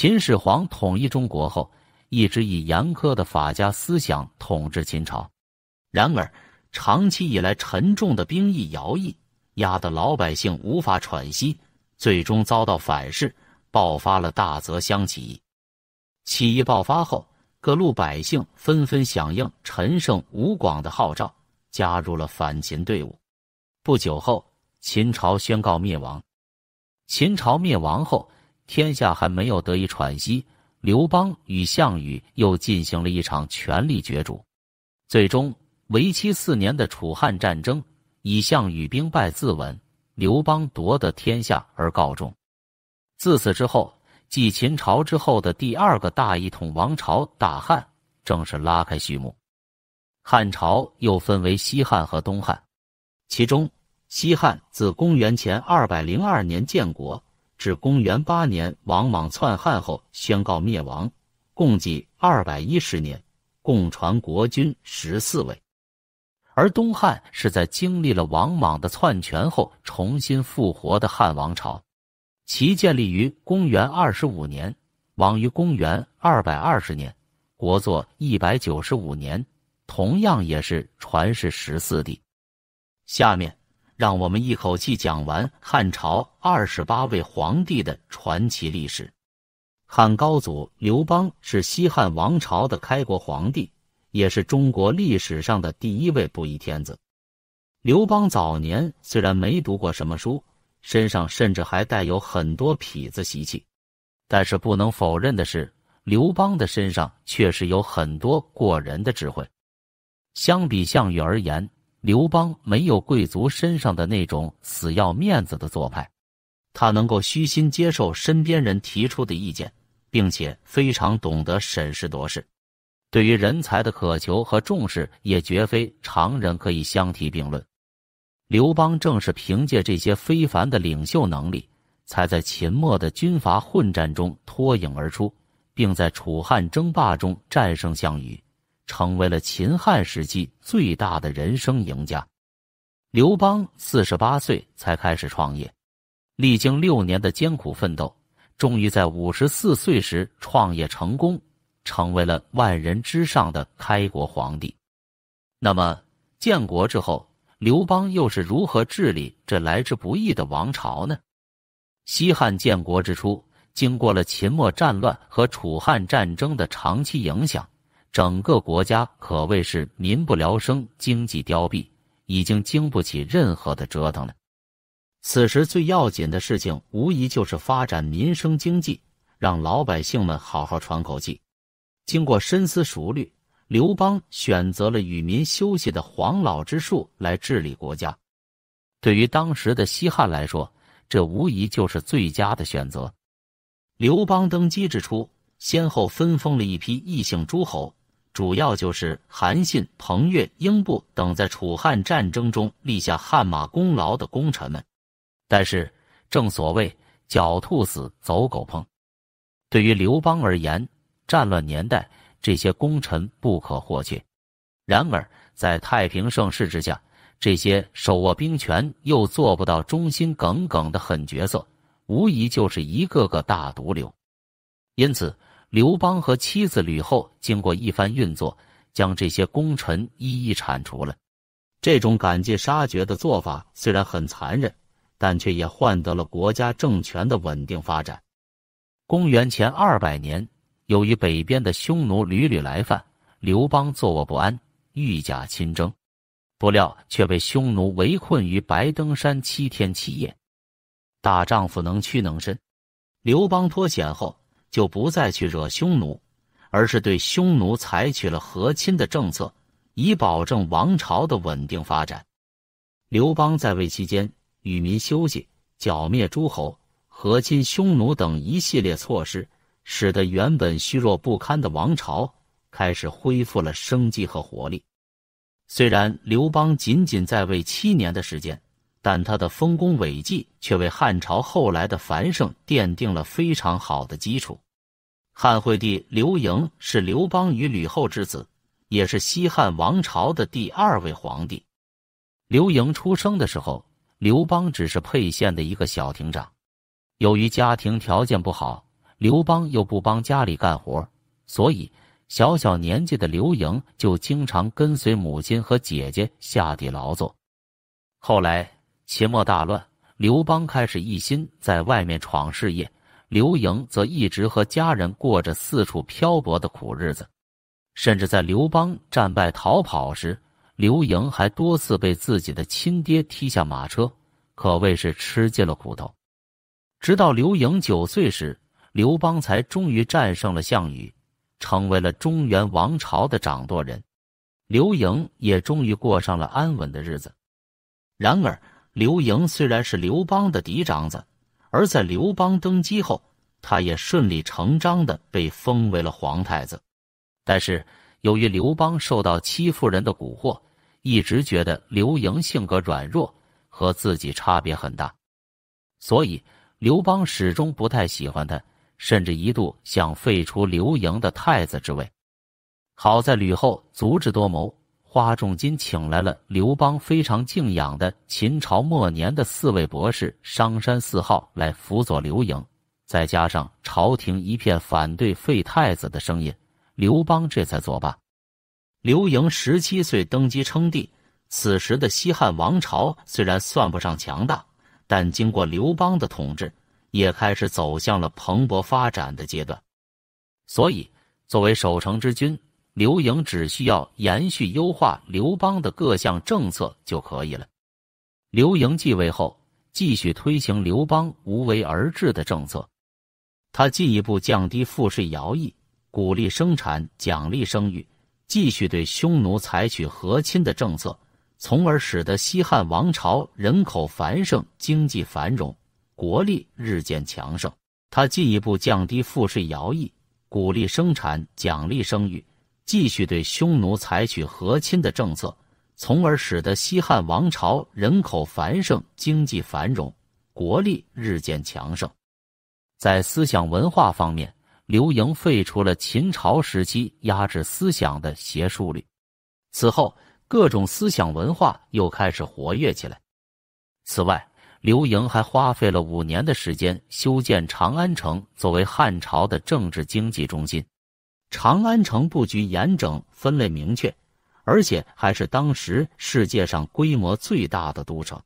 秦始皇统一中国后，一直以严苛的法家思想统治秦朝。然而，长期以来沉重的兵役、徭役压得老百姓无法喘息，最终遭到反噬，爆发了大泽乡起义。起义爆发后，各路百姓纷纷响应陈胜、吴广的号召，加入了反秦队伍。不久后，秦朝宣告灭亡。秦朝灭亡后，天下还没有得以喘息，刘邦与项羽又进行了一场权力角逐。最终，为期四年的楚汉战争以项羽兵败自刎、刘邦夺得天下而告终。自此之后，继秦朝之后的第二个大一统王朝——大汉，正式拉开序幕。汉朝又分为西汉和东汉，其中西汉自公元前202年建国。至公元八年，王莽篡汉后宣告灭亡，共计二百一十年，共传国君十四位。而东汉是在经历了王莽的篡权后重新复活的汉王朝，其建立于公元二十五年，亡于公元二百二十年，国祚一百九十五年，同样也是传世十四帝。下面。让我们一口气讲完汉朝二十八位皇帝的传奇历史。汉高祖刘邦是西汉王朝的开国皇帝，也是中国历史上的第一位布衣天子。刘邦早年虽然没读过什么书，身上甚至还带有很多痞子习气，但是不能否认的是，刘邦的身上确实有很多过人的智慧。相比项羽而言，刘邦没有贵族身上的那种死要面子的做派，他能够虚心接受身边人提出的意见，并且非常懂得审时度势，对于人才的渴求和重视也绝非常人可以相提并论。刘邦正是凭借这些非凡的领袖能力，才在秦末的军阀混战中脱颖而出，并在楚汉争霸中战胜项羽。成为了秦汉时期最大的人生赢家。刘邦四十八岁才开始创业，历经六年的艰苦奋斗，终于在五十四岁时创业成功，成为了万人之上的开国皇帝。那么，建国之后，刘邦又是如何治理这来之不易的王朝呢？西汉建国之初，经过了秦末战乱和楚汉战争的长期影响。整个国家可谓是民不聊生，经济凋敝，已经经不起任何的折腾了。此时最要紧的事情，无疑就是发展民生经济，让老百姓们好好喘口气。经过深思熟虑，刘邦选择了与民休息的黄老之术来治理国家。对于当时的西汉来说，这无疑就是最佳的选择。刘邦登基之初，先后分封了一批异姓诸侯。主要就是韩信、彭越、英布等在楚汉战争中立下汗马功劳的功臣们。但是，正所谓狡兔死，走狗烹。对于刘邦而言，战乱年代，这些功臣不可或缺；然而，在太平盛世之下，这些手握兵权又做不到忠心耿耿的狠角色，无疑就是一个个大毒瘤。因此，刘邦和妻子吕后经过一番运作，将这些功臣一一铲除了。这种赶尽杀绝的做法虽然很残忍，但却也换得了国家政权的稳定发展。公元前二百年，由于北边的匈奴屡屡来犯，刘邦坐卧不安，御驾亲征，不料却被匈奴围困于白登山七天七夜。大丈夫能屈能伸，刘邦脱险后。就不再去惹匈奴，而是对匈奴采取了和亲的政策，以保证王朝的稳定发展。刘邦在位期间，与民休息、剿灭诸侯、和亲匈奴等一系列措施，使得原本虚弱不堪的王朝开始恢复了生机和活力。虽然刘邦仅仅在位七年的时间。但他的丰功伟绩却为汉朝后来的繁盛奠定了非常好的基础。汉惠帝刘盈是刘邦与吕后之子，也是西汉王朝的第二位皇帝。刘盈出生的时候，刘邦只是沛县的一个小亭长。由于家庭条件不好，刘邦又不帮家里干活，所以小小年纪的刘盈就经常跟随母亲和姐姐下地劳作。后来。秦末大乱，刘邦开始一心在外面闯事业，刘盈则一直和家人过着四处漂泊的苦日子。甚至在刘邦战败逃跑时，刘盈还多次被自己的亲爹踢下马车，可谓是吃尽了苦头。直到刘盈九岁时，刘邦才终于战胜了项羽，成为了中原王朝的掌舵人，刘盈也终于过上了安稳的日子。然而，刘盈虽然是刘邦的嫡长子，而在刘邦登基后，他也顺理成章的被封为了皇太子。但是由于刘邦受到戚夫人的蛊惑，一直觉得刘盈性格软弱，和自己差别很大，所以刘邦始终不太喜欢他，甚至一度想废除刘盈的太子之位。好在吕后足智多谋。花重金请来了刘邦非常敬仰的秦朝末年的四位博士“商山四皓”来辅佐刘盈，再加上朝廷一片反对废太子的声音，刘邦这才作罢。刘盈十七岁登基称帝，此时的西汉王朝虽然算不上强大，但经过刘邦的统治，也开始走向了蓬勃发展的阶段。所以，作为守城之君。刘盈只需要延续优化刘邦的各项政策就可以了。刘盈继位后，继续推行刘邦无为而治的政策，他进一步降低赋税徭役，鼓励生产，奖励生育，继续对匈奴采取和亲的政策，从而使得西汉王朝人口繁盛，经济繁荣，国力日渐强盛。他进一步降低赋税徭役，鼓励生产，奖励生育。继续对匈奴采取和亲的政策，从而使得西汉王朝人口繁盛、经济繁荣、国力日渐强盛。在思想文化方面，刘盈废除了秦朝时期压制思想的邪术律，此后各种思想文化又开始活跃起来。此外，刘盈还花费了五年的时间修建长安城，作为汉朝的政治经济中心。长安城布局严整、分类明确，而且还是当时世界上规模最大的都城。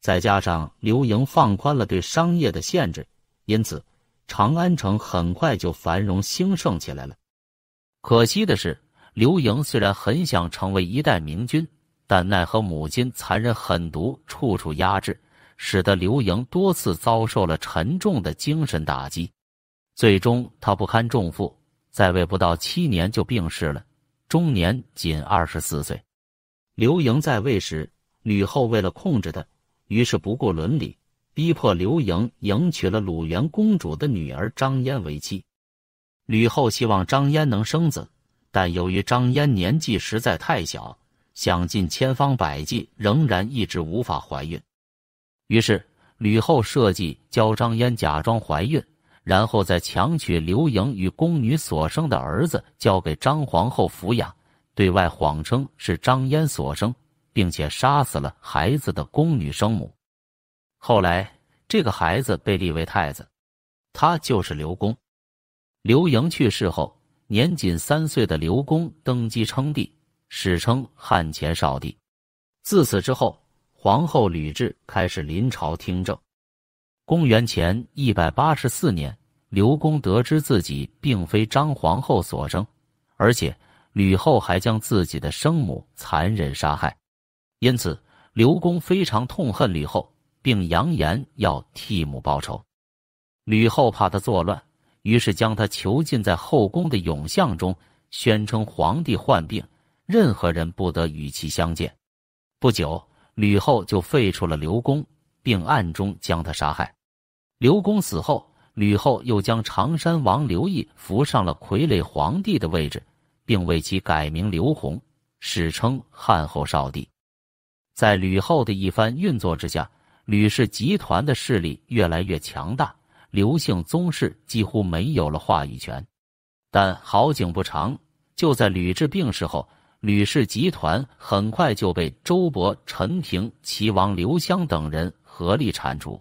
再加上刘盈放宽了对商业的限制，因此长安城很快就繁荣兴盛起来了。可惜的是，刘盈虽然很想成为一代明君，但奈何母亲残忍狠毒、处处压制，使得刘盈多次遭受了沉重的精神打击。最终，他不堪重负。在位不到七年就病逝了，终年仅二十四岁。刘盈在位时，吕后为了控制他，于是不顾伦理，逼迫刘盈迎娶了鲁元公主的女儿张嫣为妻。吕后希望张嫣能生子，但由于张嫣年纪实在太小，想尽千方百计，仍然一直无法怀孕。于是吕后设计教张嫣假装怀孕。然后再强娶刘盈与宫女所生的儿子，交给张皇后抚养，对外谎称是张嫣所生，并且杀死了孩子的宫女生母。后来，这个孩子被立为太子，他就是刘恭。刘盈去世后，年仅三岁的刘恭登基称帝，史称汉前少帝。自此之后，皇后吕雉开始临朝听政。公元前一百八十四年，刘公得知自己并非张皇后所生，而且吕后还将自己的生母残忍杀害，因此刘公非常痛恨吕后，并扬言要替母报仇。吕后怕他作乱，于是将他囚禁在后宫的永巷中，宣称皇帝患病，任何人不得与其相见。不久，吕后就废除了刘公并暗中将他杀害。刘公死后，吕后又将常山王刘义扶上了傀儡皇帝的位置，并为其改名刘弘，史称汉后少帝。在吕后的一番运作之下，吕氏集团的势力越来越强大，刘姓宗室几乎没有了话语权。但好景不长，就在吕雉病逝后，吕氏集团很快就被周勃、陈平、齐王刘襄等人。合力铲除。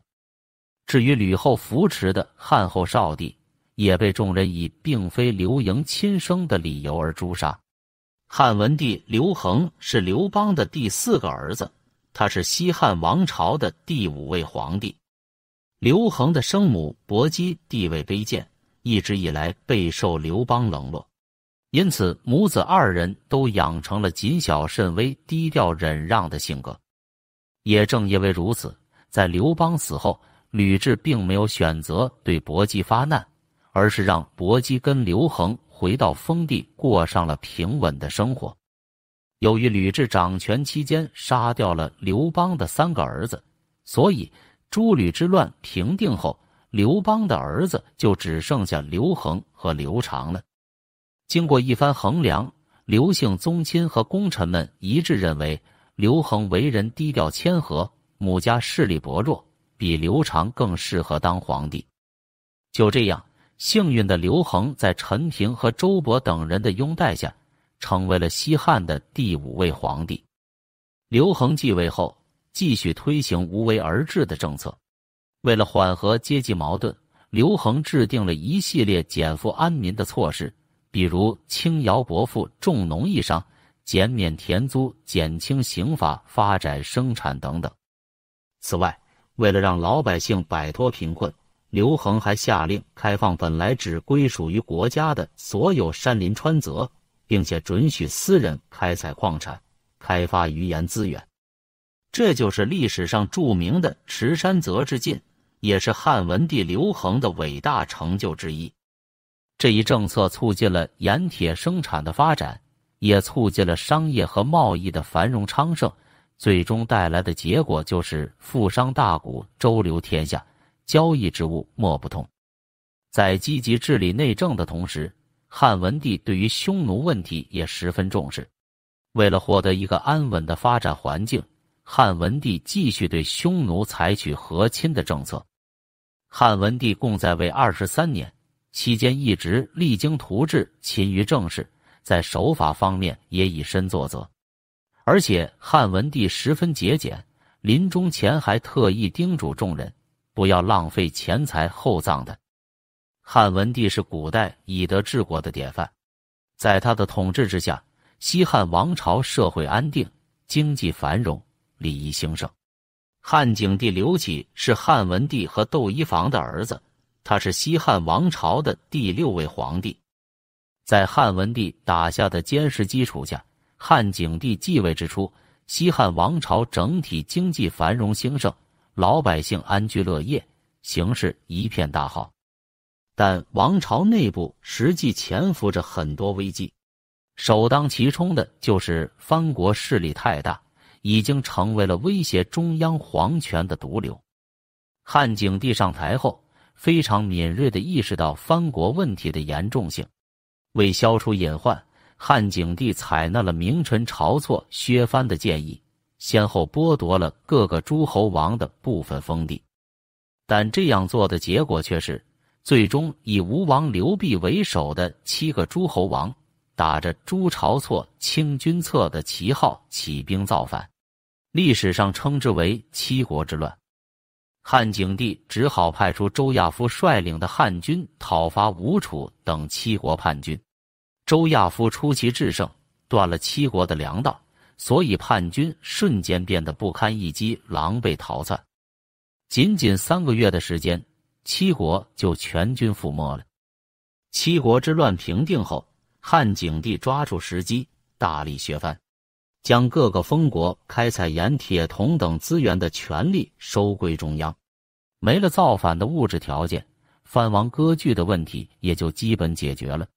至于吕后扶持的汉后少帝，也被众人以并非刘盈亲生的理由而诛杀。汉文帝刘恒是刘邦的第四个儿子，他是西汉王朝的第五位皇帝。刘恒的生母薄姬地位卑贱，一直以来备受刘邦冷落，因此母子二人都养成了谨小慎微、低调忍让的性格。也正因为如此。在刘邦死后，吕雉并没有选择对薄姬发难，而是让薄姬跟刘恒回到封地，过上了平稳的生活。由于吕雉掌权期间杀掉了刘邦的三个儿子，所以诸吕之乱平定后，刘邦的儿子就只剩下刘恒和刘长了。经过一番衡量，刘姓宗亲和功臣们一致认为，刘恒为人低调谦和。母家势力薄弱，比刘长更适合当皇帝。就这样，幸运的刘恒在陈平和周勃等人的拥戴下，成为了西汉的第五位皇帝。刘恒继位后，继续推行无为而治的政策。为了缓和阶级矛盾，刘恒制定了一系列减负安民的措施，比如轻徭薄赋、重农抑商、减免田租、减轻刑罚、发展生产等等。此外，为了让老百姓摆脱贫困，刘恒还下令开放本来只归属于国家的所有山林川泽，并且准许私人开采矿产、开发盐资源。这就是历史上著名的“池山泽之禁”，也是汉文帝刘恒的伟大成就之一。这一政策促进了盐铁生产的发展，也促进了商业和贸易的繁荣昌盛。最终带来的结果就是富商大贾周流天下，交易之物莫不通。在积极治理内政的同时，汉文帝对于匈奴问题也十分重视。为了获得一个安稳的发展环境，汉文帝继续对匈奴采取和亲的政策。汉文帝共在位二十三年，期间一直励精图治，勤于政事，在守法方面也以身作则。而且汉文帝十分节俭，临终前还特意叮嘱众人不要浪费钱财厚葬的。汉文帝是古代以德治国的典范，在他的统治之下，西汉王朝社会安定，经济繁荣，礼仪兴盛。汉景帝刘启是汉文帝和窦漪房的儿子，他是西汉王朝的第六位皇帝，在汉文帝打下的坚实基础下。汉景帝继位之初，西汉王朝整体经济繁荣兴盛，老百姓安居乐业，形势一片大好。但王朝内部实际潜伏着很多危机，首当其冲的就是藩国势力太大，已经成为了威胁中央皇权的毒瘤。汉景帝上台后，非常敏锐地意识到藩国问题的严重性，为消除隐患。汉景帝采纳了名臣晁错削藩的建议，先后剥夺了各个诸侯王的部分封地，但这样做的结果却是，最终以吴王刘濞为首的七个诸侯王，打着朱晁错、清君侧的旗号起兵造反，历史上称之为七国之乱。汉景帝只好派出周亚夫率领的汉军讨伐吴楚等七国叛军。周亚夫出奇制胜，断了七国的粮道，所以叛军瞬间变得不堪一击，狼狈逃窜。仅仅三个月的时间，七国就全军覆没了。七国之乱平定后，汉景帝抓住时机，大力削藩，将各个封国开采盐、铁、铜等资源的权力收归中央。没了造反的物质条件，藩王割据的问题也就基本解决了。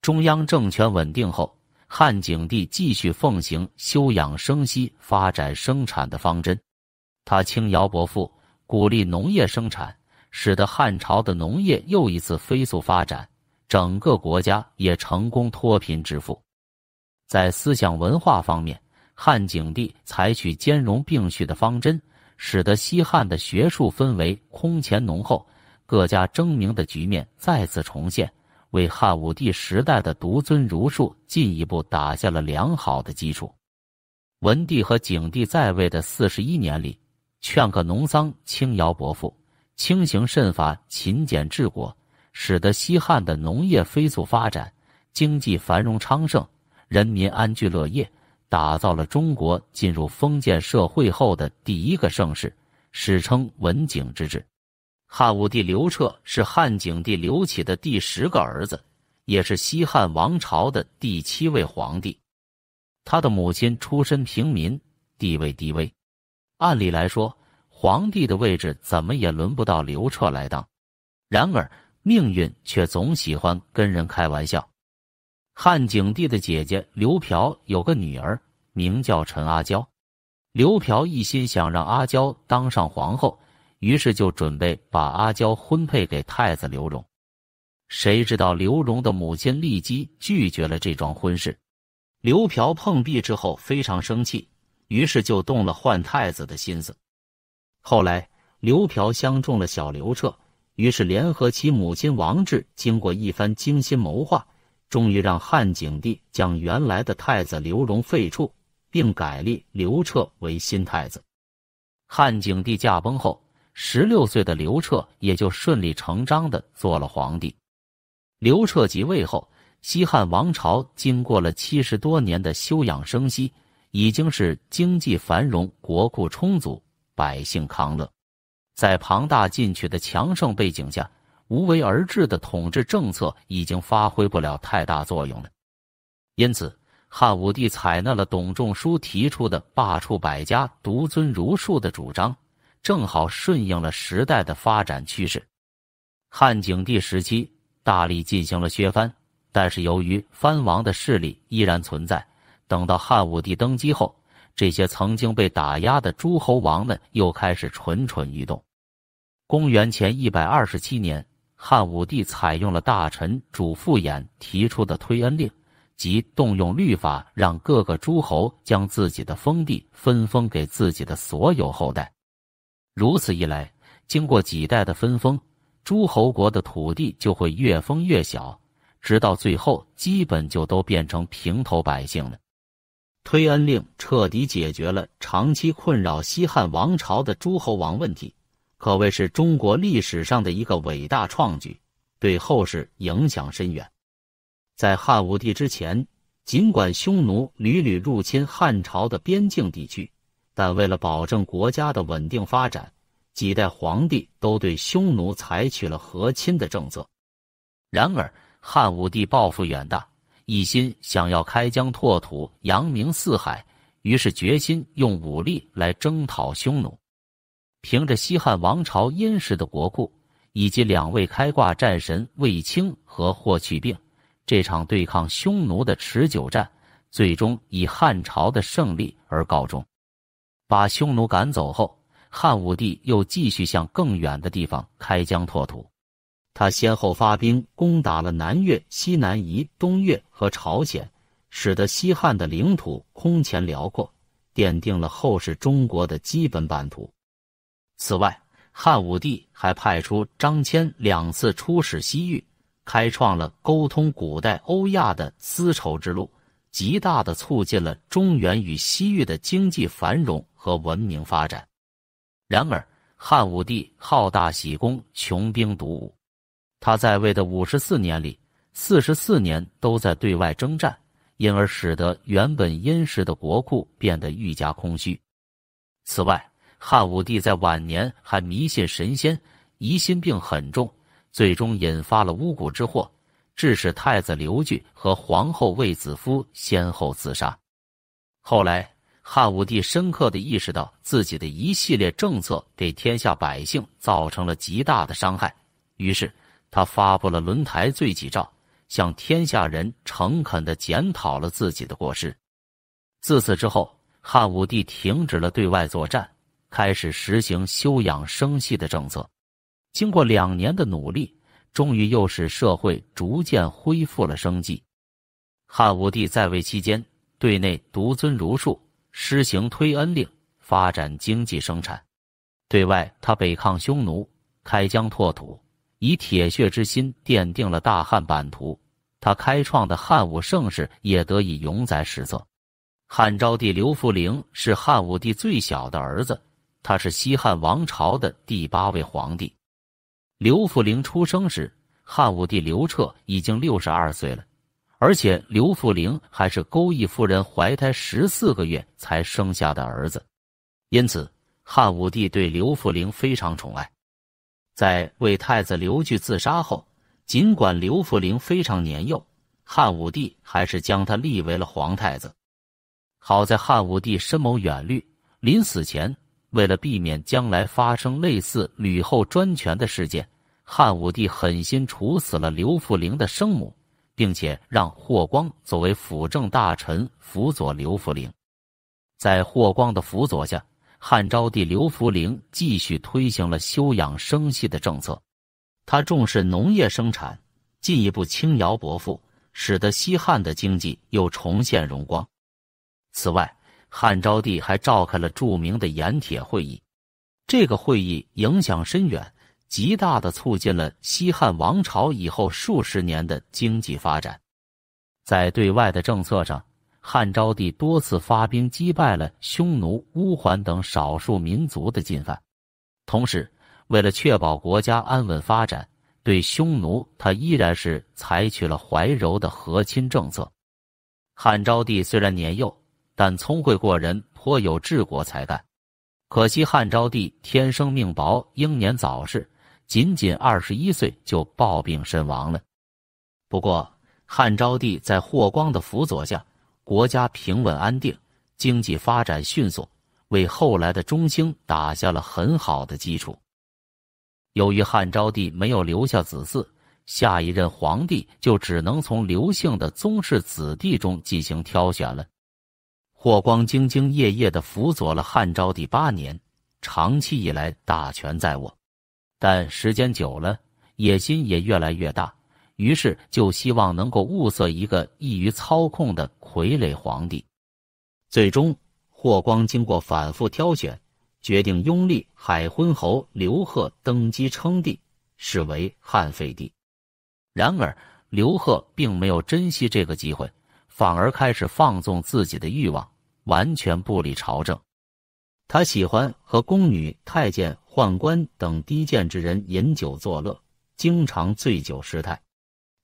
中央政权稳定后，汉景帝继续奉行休养生息、发展生产的方针。他轻徭薄赋，鼓励农业生产，使得汉朝的农业又一次飞速发展，整个国家也成功脱贫致富。在思想文化方面，汉景帝采取兼容并蓄的方针，使得西汉的学术氛围空前浓厚，各家争鸣的局面再次重现。为汉武帝时代的独尊儒术进一步打下了良好的基础。文帝和景帝在位的四十一年里，劝课农桑，轻徭薄赋，轻刑慎法，勤俭治国，使得西汉的农业飞速发展，经济繁荣昌盛，人民安居乐业，打造了中国进入封建社会后的第一个盛世，史称文景之治。汉武帝刘彻是汉景帝刘启的第十个儿子，也是西汉王朝的第七位皇帝。他的母亲出身平民，地位低微。按理来说，皇帝的位置怎么也轮不到刘彻来当。然而，命运却总喜欢跟人开玩笑。汉景帝的姐姐刘嫖有个女儿，名叫陈阿娇。刘嫖一心想让阿娇当上皇后。于是就准备把阿娇婚配给太子刘荣，谁知道刘荣的母亲立即拒绝了这桩婚事。刘嫖碰壁之后非常生气，于是就动了换太子的心思。后来刘嫖相中了小刘彻，于是联合其母亲王志，经过一番精心谋划，终于让汉景帝将原来的太子刘荣废黜，并改立刘彻为新太子。汉景帝驾崩后。十六岁的刘彻也就顺理成章的做了皇帝。刘彻即位后，西汉王朝经过了七十多年的休养生息，已经是经济繁荣、国库充足、百姓康乐。在庞大进取的强盛背景下，无为而治的统治政策已经发挥不了太大作用了。因此，汉武帝采纳了董仲舒提出的罢黜百家、独尊儒术的主张。正好顺应了时代的发展趋势。汉景帝时期大力进行了削藩，但是由于藩王的势力依然存在，等到汉武帝登基后，这些曾经被打压的诸侯王们又开始蠢蠢欲动。公元前一百二十七年，汉武帝采用了大臣主父偃提出的推恩令，即动用律法让各个诸侯将自己的封地分封给自己的所有后代。如此一来，经过几代的分封，诸侯国的土地就会越封越小，直到最后基本就都变成平头百姓了。推恩令彻底解决了长期困扰西汉王朝的诸侯王问题，可谓是中国历史上的一个伟大创举，对后世影响深远。在汉武帝之前，尽管匈奴屡屡入侵汉朝的边境地区。但为了保证国家的稳定发展，几代皇帝都对匈奴采取了和亲的政策。然而，汉武帝抱负远大，一心想要开疆拓土、扬名四海，于是决心用武力来征讨匈奴。凭着西汉王朝殷实的国库以及两位开挂战神卫青和霍去病，这场对抗匈奴的持久战最终以汉朝的胜利而告终。把匈奴赶走后，汉武帝又继续向更远的地方开疆拓土。他先后发兵攻打了南越、西南夷、东越和朝鲜，使得西汉的领土空前辽阔，奠定了后世中国的基本版图。此外，汉武帝还派出张骞两次出使西域，开创了沟通古代欧亚的丝绸之路，极大地促进了中原与西域的经济繁荣。和文明发展。然而，汉武帝好大喜功，穷兵黩武。他在位的五十四年里，四十四年都在对外征战，因而使得原本殷实的国库变得愈加空虚。此外，汉武帝在晚年还迷信神仙，疑心病很重，最终引发了巫蛊之祸，致使太子刘据和皇后卫子夫先后自杀。后来，汉武帝深刻的意识到自己的一系列政策给天下百姓造成了极大的伤害，于是他发布了轮台罪己诏，向天下人诚恳的检讨了自己的过失。自此之后，汉武帝停止了对外作战，开始实行休养生息的政策。经过两年的努力，终于又使社会逐渐恢复了生计。汉武帝在位期间，对内独尊儒术。施行推恩令，发展经济生产。对外，他北抗匈奴，开疆拓土，以铁血之心奠定了大汉版图。他开创的汉武盛世也得以永载史册。汉昭帝刘弗陵是汉武帝最小的儿子，他是西汉王朝的第八位皇帝。刘弗陵出生时，汉武帝刘彻已经六十二岁了。而且刘弗陵还是勾弋夫人怀胎十四个月才生下的儿子，因此汉武帝对刘弗陵非常宠爱。在为太子刘据自杀后，尽管刘弗陵非常年幼，汉武帝还是将他立为了皇太子。好在汉武帝深谋远虑，临死前为了避免将来发生类似吕后专权的事件，汉武帝狠心处死了刘弗陵的生母。并且让霍光作为辅政大臣辅佐刘福陵，在霍光的辅佐下，汉昭帝刘福陵继续推行了休养生息的政策。他重视农业生产，进一步轻徭薄赋，使得西汉的经济又重现荣光。此外，汉昭帝还召开了著名的盐铁会议，这个会议影响深远。极大的促进了西汉王朝以后数十年的经济发展。在对外的政策上，汉昭帝多次发兵击败了匈奴、乌桓等少数民族的进犯。同时，为了确保国家安稳发展，对匈奴他依然是采取了怀柔的和亲政策。汉昭帝虽然年幼，但聪慧过人，颇有治国才干。可惜汉昭帝天生命薄，英年早逝。仅仅二十一岁就暴病身亡了。不过，汉昭帝在霍光的辅佐下，国家平稳安定，经济发展迅速，为后来的中兴打下了很好的基础。由于汉昭帝没有留下子嗣，下一任皇帝就只能从刘姓的宗室子弟中进行挑选了。霍光兢兢业业的辅佐了汉昭帝八年，长期以来大权在握。但时间久了，野心也越来越大，于是就希望能够物色一个易于操控的傀儡皇帝。最终，霍光经过反复挑选，决定拥立海昏侯刘贺登基称帝，是为汉废帝。然而，刘贺并没有珍惜这个机会，反而开始放纵自己的欲望，完全不理朝政。他喜欢和宫女、太监、宦官等低贱之人饮酒作乐，经常醉酒失态。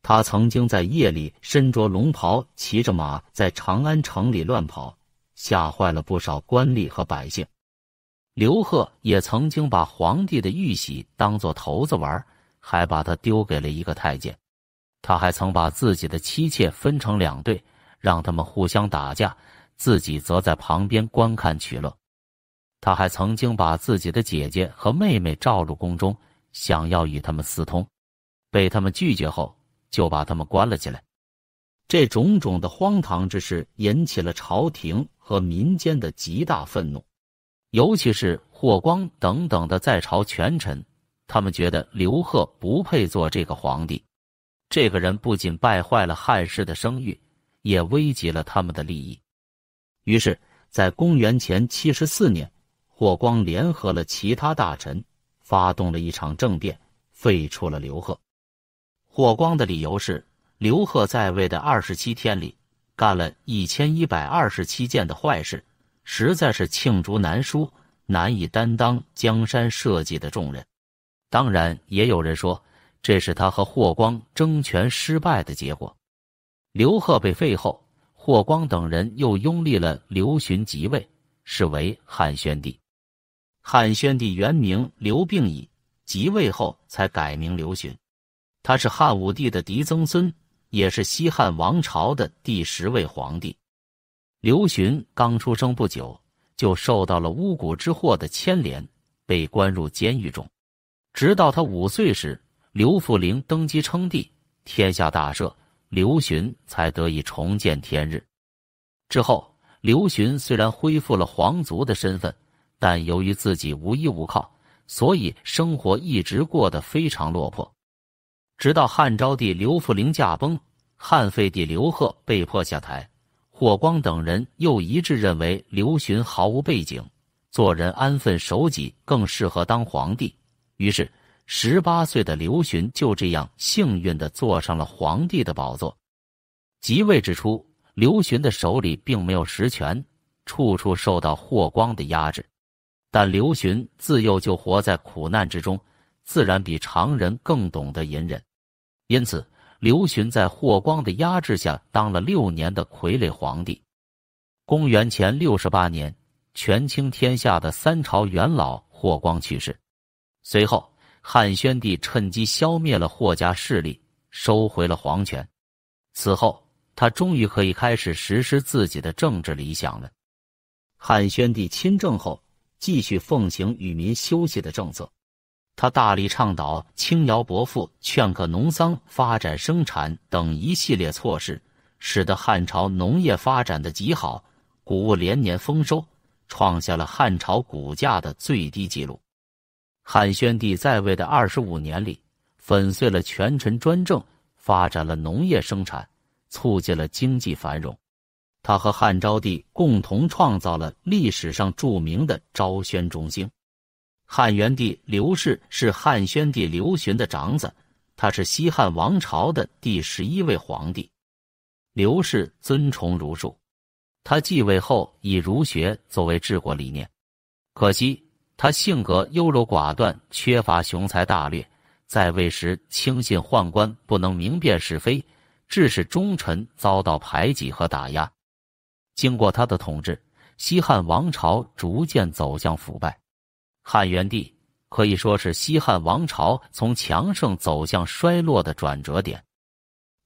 他曾经在夜里身着龙袍，骑着马在长安城里乱跑，吓坏了不少官吏和百姓。刘贺也曾经把皇帝的玉玺当做头子玩，还把它丢给了一个太监。他还曾把自己的妻妾分成两队，让他们互相打架，自己则在旁边观看取乐。他还曾经把自己的姐姐和妹妹召入宫中，想要与他们私通，被他们拒绝后，就把他们关了起来。这种种的荒唐之事引起了朝廷和民间的极大愤怒，尤其是霍光等等的在朝权臣，他们觉得刘贺不配做这个皇帝。这个人不仅败坏了汉室的声誉，也危及了他们的利益。于是，在公元前七十四年。霍光联合了其他大臣，发动了一场政变，废除了刘贺。霍光的理由是，刘贺在位的二十七天里，干了一千一百二十七件的坏事，实在是罄竹难书，难以担当江山社稷的重任。当然，也有人说这是他和霍光争权失败的结果。刘贺被废后，霍光等人又拥立了刘询即位，是为汉宣帝。汉宣帝原名刘病已，即位后才改名刘询。他是汉武帝的嫡曾孙，也是西汉王朝的第十位皇帝。刘询刚出生不久，就受到了巫蛊之祸的牵连，被关入监狱中。直到他五岁时，刘弗陵登基称帝，天下大赦，刘询才得以重见天日。之后，刘询虽然恢复了皇族的身份。但由于自己无依无靠，所以生活一直过得非常落魄。直到汉昭帝刘弗陵驾崩，汉废帝刘贺被迫下台，霍光等人又一致认为刘询毫无背景，做人安分守己更适合当皇帝。于是，十八岁的刘询就这样幸运的坐上了皇帝的宝座。即位之初，刘询的手里并没有实权，处处受到霍光的压制。但刘询自幼就活在苦难之中，自然比常人更懂得隐忍。因此，刘询在霍光的压制下当了六年的傀儡皇帝。公元前六十八年，权倾天下的三朝元老霍光去世，随后汉宣帝趁机消灭了霍家势力，收回了皇权。此后，他终于可以开始实施自己的政治理想了。汉宣帝亲政后。继续奉行与民休息的政策，他大力倡导轻徭薄赋、劝课农桑、发展生产等一系列措施，使得汉朝农业发展的极好，谷物连年丰收，创下了汉朝谷价的最低纪录。汉宣帝在位的二十五年里，粉碎了权臣专政，发展了农业生产，促进了经济繁荣。他和汉昭帝共同创造了历史上著名的昭宣中兴。汉元帝刘氏是汉宣帝刘询的长子，他是西汉王朝的第十一位皇帝。刘氏尊崇儒术，他继位后以儒学作为治国理念。可惜他性格优柔寡断，缺乏雄才大略，在位时轻信宦官，不能明辨是非，致使忠臣遭到排挤和打压。经过他的统治，西汉王朝逐渐走向腐败。汉元帝可以说是西汉王朝从强盛走向衰落的转折点。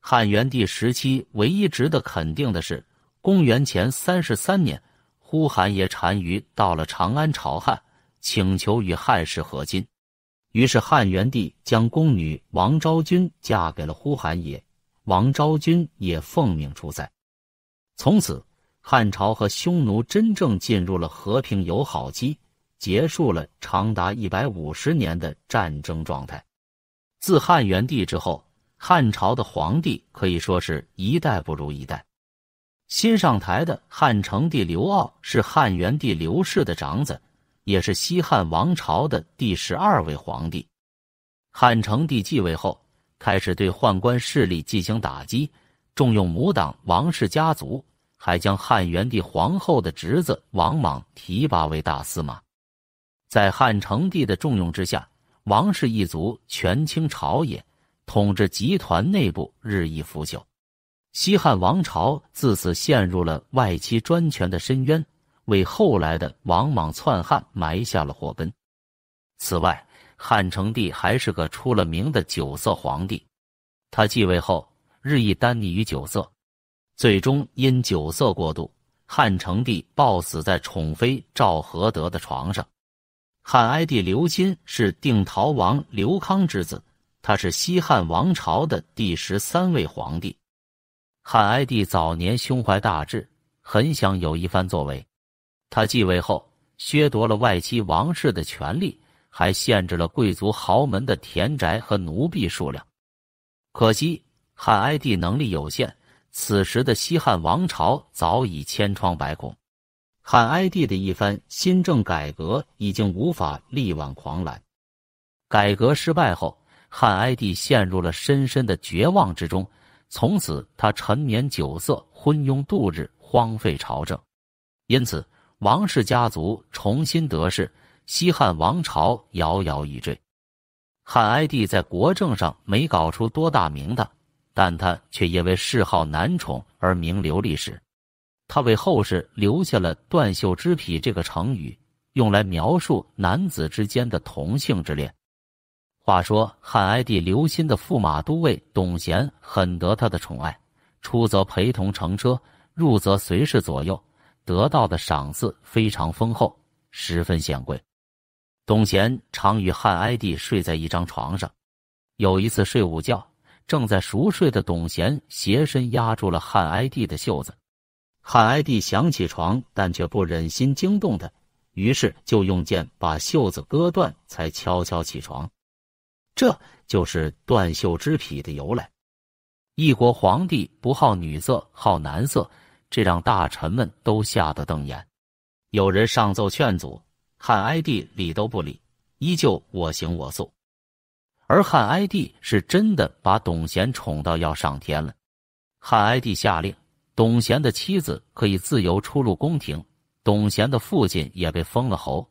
汉元帝时期唯一值得肯定的是，公元前三十三年，呼韩邪单于到了长安朝汉，请求与汉室和亲。于是汉元帝将宫女王昭君嫁给了呼韩邪，王昭君也奉命出塞，从此。汉朝和匈奴真正进入了和平友好期，结束了长达一百五十年的战争状态。自汉元帝之后，汉朝的皇帝可以说是一代不如一代。新上台的汉成帝刘骜是汉元帝刘氏的长子，也是西汉王朝的第十二位皇帝。汉成帝继位后，开始对宦官势力进行打击，重用母党王氏家族。还将汉元帝皇后的侄子王莽提拔为大司马，在汉成帝的重用之下，王氏一族权倾朝野，统治集团内部日益腐朽。西汉王朝自此陷入了外戚专权的深渊，为后来的王莽篡汉埋下了祸根。此外，汉成帝还是个出了名的酒色皇帝，他继位后日益耽溺于酒色。最终因酒色过度，汉成帝暴死在宠妃赵合德的床上。汉哀帝刘欣是定陶王刘康之子，他是西汉王朝的第十三位皇帝。汉哀帝早年胸怀大志，很想有一番作为。他继位后，削夺了外戚王室的权利，还限制了贵族豪门的田宅和奴婢数量。可惜汉哀帝能力有限。此时的西汉王朝早已千疮百孔，汉哀帝的一番新政改革已经无法力挽狂澜。改革失败后，汉哀帝陷入了深深的绝望之中，从此他沉湎酒色，昏庸度日，荒废朝政。因此，王氏家族重新得势，西汉王朝摇摇欲坠。汉哀帝在国政上没搞出多大名堂。但他却因为嗜好男宠而名留历史，他为后世留下了“断袖之癖”这个成语，用来描述男子之间的同性之恋。话说汉哀帝刘欣的驸马都尉董贤很得他的宠爱，出则陪同乘车，入则随侍左右，得到的赏赐非常丰厚，十分显贵。董贤常与汉哀帝睡在一张床上，有一次睡午觉。正在熟睡的董贤斜身压住了汉哀帝的袖子，汉哀帝想起床，但却不忍心惊动他，于是就用剑把袖子割断，才悄悄起床。这就是“断袖之癖”的由来。一国皇帝不好女色，好男色，这让大臣们都吓得瞪眼。有人上奏劝阻，汉哀帝理都不理，依旧我行我素。而汉哀帝是真的把董贤宠到要上天了。汉哀帝下令，董贤的妻子可以自由出入宫廷，董贤的父亲也被封了侯，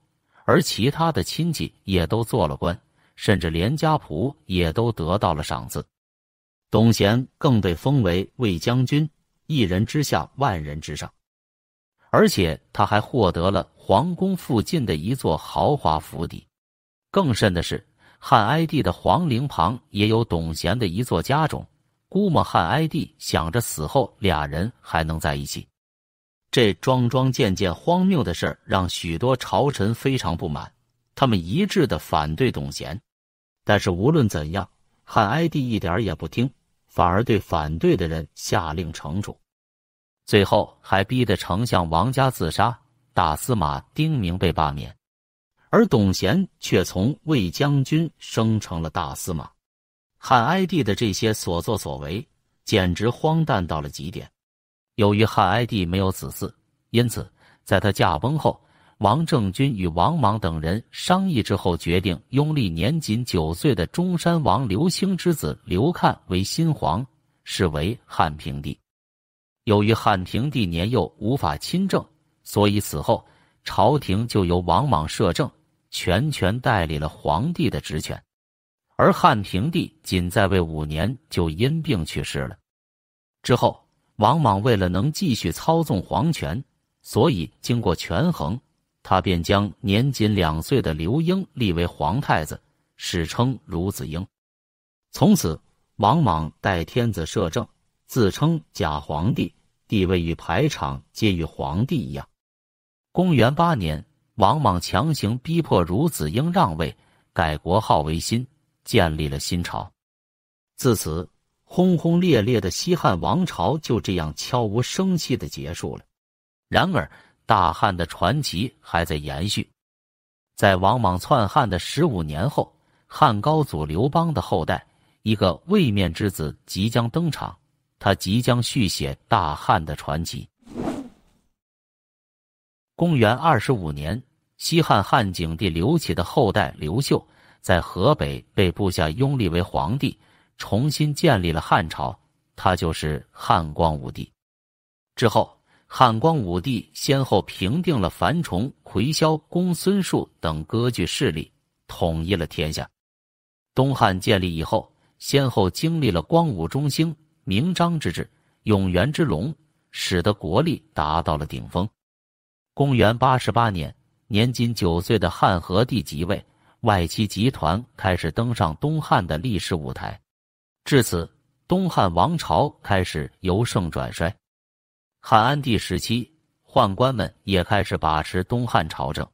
而其他的亲戚也都做了官，甚至连家仆也都得到了赏赐。董贤更被封为卫将军，一人之下，万人之上，而且他还获得了皇宫附近的一座豪华府邸。更甚的是。汉哀帝的皇陵旁也有董贤的一座家中，估摸汉哀帝想着死后俩人还能在一起。这桩桩件件荒谬的事儿让许多朝臣非常不满，他们一致的反对董贤。但是无论怎样，汉哀帝一点也不听，反而对反对的人下令惩处，最后还逼得丞相王家自杀，大司马丁明被罢免。而董贤却从卫将军升成了大司马。汉哀帝的这些所作所为简直荒诞到了极点。由于汉哀帝没有子嗣，因此在他驾崩后，王政君与王莽等人商议之后，决定拥立年仅九岁的中山王刘兴之子刘侃为新皇，是为汉平帝。由于汉平帝年幼无法亲政，所以此后朝廷就由王莽摄政。全权代理了皇帝的职权，而汉平帝仅在位五年就因病去世了。之后，王莽为了能继续操纵皇权，所以经过权衡，他便将年仅两岁的刘婴立为皇太子，史称孺子婴。从此，王莽代天子摄政，自称假皇帝，地位与排场皆与皇帝一样。公元八年。王莽强行逼迫孺子婴让位，改国号为新，建立了新朝。自此，轰轰烈烈的西汉王朝就这样悄无声息的结束了。然而，大汉的传奇还在延续。在王莽篡汉的十五年后，汉高祖刘邦的后代，一个位面之子即将登场，他即将续写大汉的传奇。公元二十五年，西汉汉景帝刘启的后代刘秀在河北被部下拥立为皇帝，重新建立了汉朝，他就是汉光武帝。之后，汉光武帝先后平定了樊崇、隗萧、公孙述等割据势力，统一了天下。东汉建立以后，先后经历了光武中兴、明章之治、永元之隆，使得国力达到了顶峰。公元八十八年，年仅九岁的汉和帝即位，外戚集团开始登上东汉的历史舞台。至此，东汉王朝开始由盛转衰。汉安帝时期，宦官们也开始把持东汉朝政。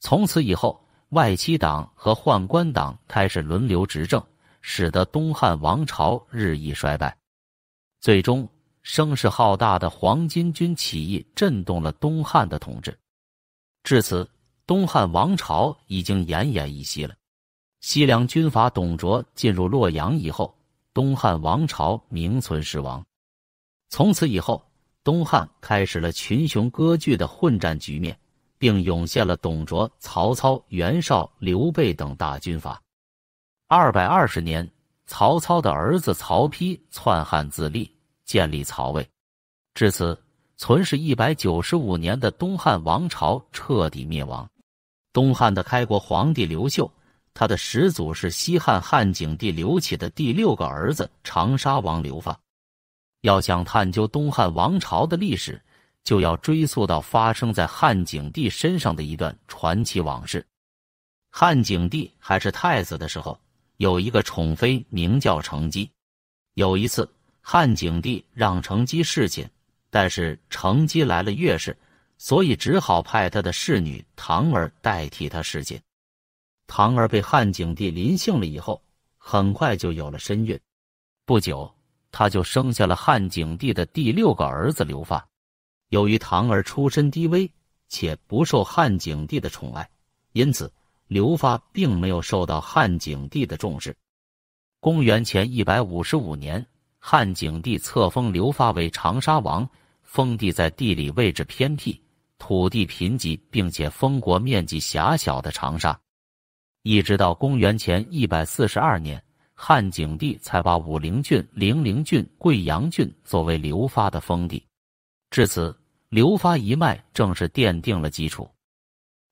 从此以后，外戚党和宦官党开始轮流执政，使得东汉王朝日益衰败，最终。声势浩大的黄巾军起义震动了东汉的统治，至此，东汉王朝已经奄奄一息了。西凉军阀董卓进入洛阳以后，东汉王朝名存实亡。从此以后，东汉开始了群雄割据的混战局面，并涌现了董卓、曹操、袁绍、刘备等大军阀。二百二十年，曹操的儿子曹丕篡汉自立。建立曹魏，至此存世一百九十五年的东汉王朝彻底灭亡。东汉的开国皇帝刘秀，他的始祖是西汉汉景帝刘启的第六个儿子长沙王刘发。要想探究东汉王朝的历史，就要追溯到发生在汉景帝身上的一段传奇往事。汉景帝还是太子的时候，有一个宠妃名叫程姬，有一次。汉景帝让成姬侍寝，但是成姬来了月事，所以只好派他的侍女唐儿代替他侍寝。唐儿被汉景帝临幸了以后，很快就有了身孕。不久，他就生下了汉景帝的第六个儿子刘发。由于唐儿出身低微且不受汉景帝的宠爱，因此刘发并没有受到汉景帝的重视。公元前一百五十五年。汉景帝册封刘发为长沙王，封地在地理位置偏僻、土地贫瘠，并且封国面积狭小的长沙。一直到公元前一百四十二年，汉景帝才把武陵郡、零陵郡、贵阳郡作为刘发的封地。至此，刘发一脉正式奠定了基础。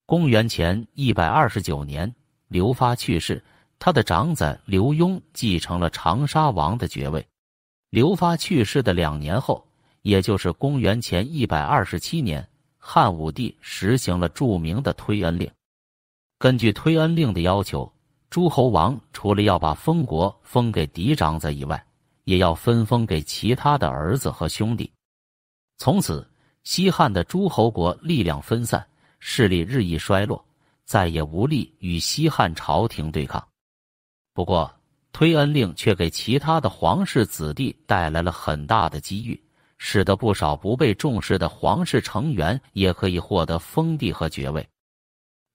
公元前一百二十九年，刘发去世，他的长子刘墉继承了长沙王的爵位。刘发去世的两年后，也就是公元前一百二十七年，汉武帝实行了著名的推恩令。根据推恩令的要求，诸侯王除了要把封国封给嫡长子以外，也要分封给其他的儿子和兄弟。从此，西汉的诸侯国力量分散，势力日益衰落，再也无力与西汉朝廷对抗。不过，推恩令却给其他的皇室子弟带来了很大的机遇，使得不少不被重视的皇室成员也可以获得封地和爵位。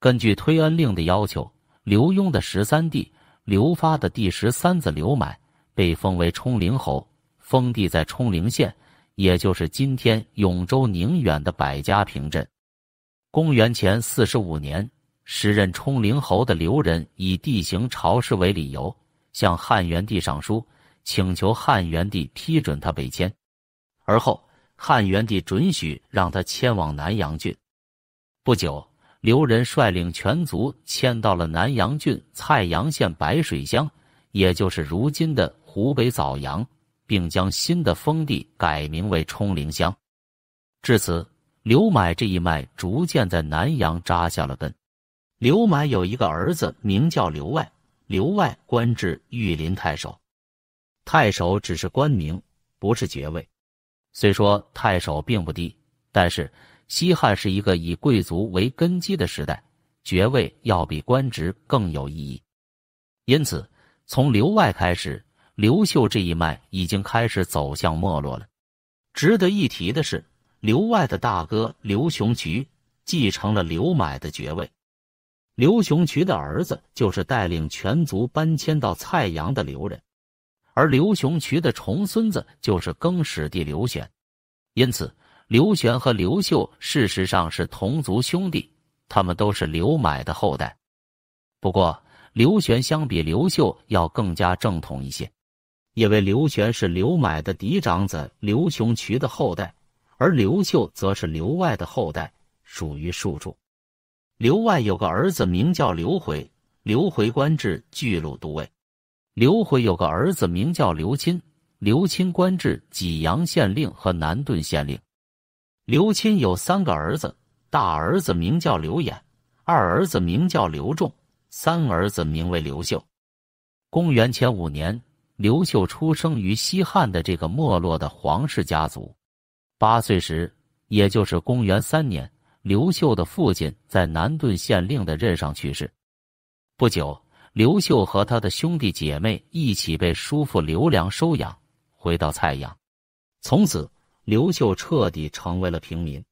根据推恩令的要求，刘墉的十三弟刘发的第十三子刘满被封为冲灵侯，封地在冲灵县，也就是今天永州宁远的百家坪镇。公元前四十五年，时任冲灵侯的刘仁以地形潮湿为理由。向汉元帝上书，请求汉元帝批准他北迁。而后，汉元帝准许让他迁往南阳郡。不久，刘仁率领全族迁到了南阳郡蔡阳县白水乡，也就是如今的湖北枣阳，并将新的封地改名为冲陵乡。至此，刘买这一脉逐渐在南阳扎下了根。刘买有一个儿子，名叫刘外。刘外官至御林太守，太守只是官名，不是爵位。虽说太守并不低，但是西汉是一个以贵族为根基的时代，爵位要比官职更有意义。因此，从刘外开始，刘秀这一脉已经开始走向没落了。值得一提的是，刘外的大哥刘雄渠继承了刘买的爵位。刘雄渠的儿子就是带领全族搬迁到蔡阳的刘人，而刘雄渠的重孙子就是更始帝刘玄，因此刘玄和刘秀事实上是同族兄弟，他们都是刘买的后代。不过刘玄相比刘秀要更加正统一些，因为刘玄是刘买的嫡长子刘雄渠的后代，而刘秀则是刘外的后代，属于庶出。刘外有个儿子名叫刘回，刘回官至巨鹿都尉。刘回有个儿子名叫刘钦，刘钦官至济阳县令和南顿县令。刘钦有三个儿子，大儿子名叫刘演，二儿子名叫刘仲，三儿子名为刘秀。公元前五年，刘秀出生于西汉的这个没落的皇室家族。八岁时，也就是公元三年。刘秀的父亲在南顿县令的任上去世，不久，刘秀和他的兄弟姐妹一起被叔父刘良收养，回到蔡阳，从此刘秀彻底成为了平民。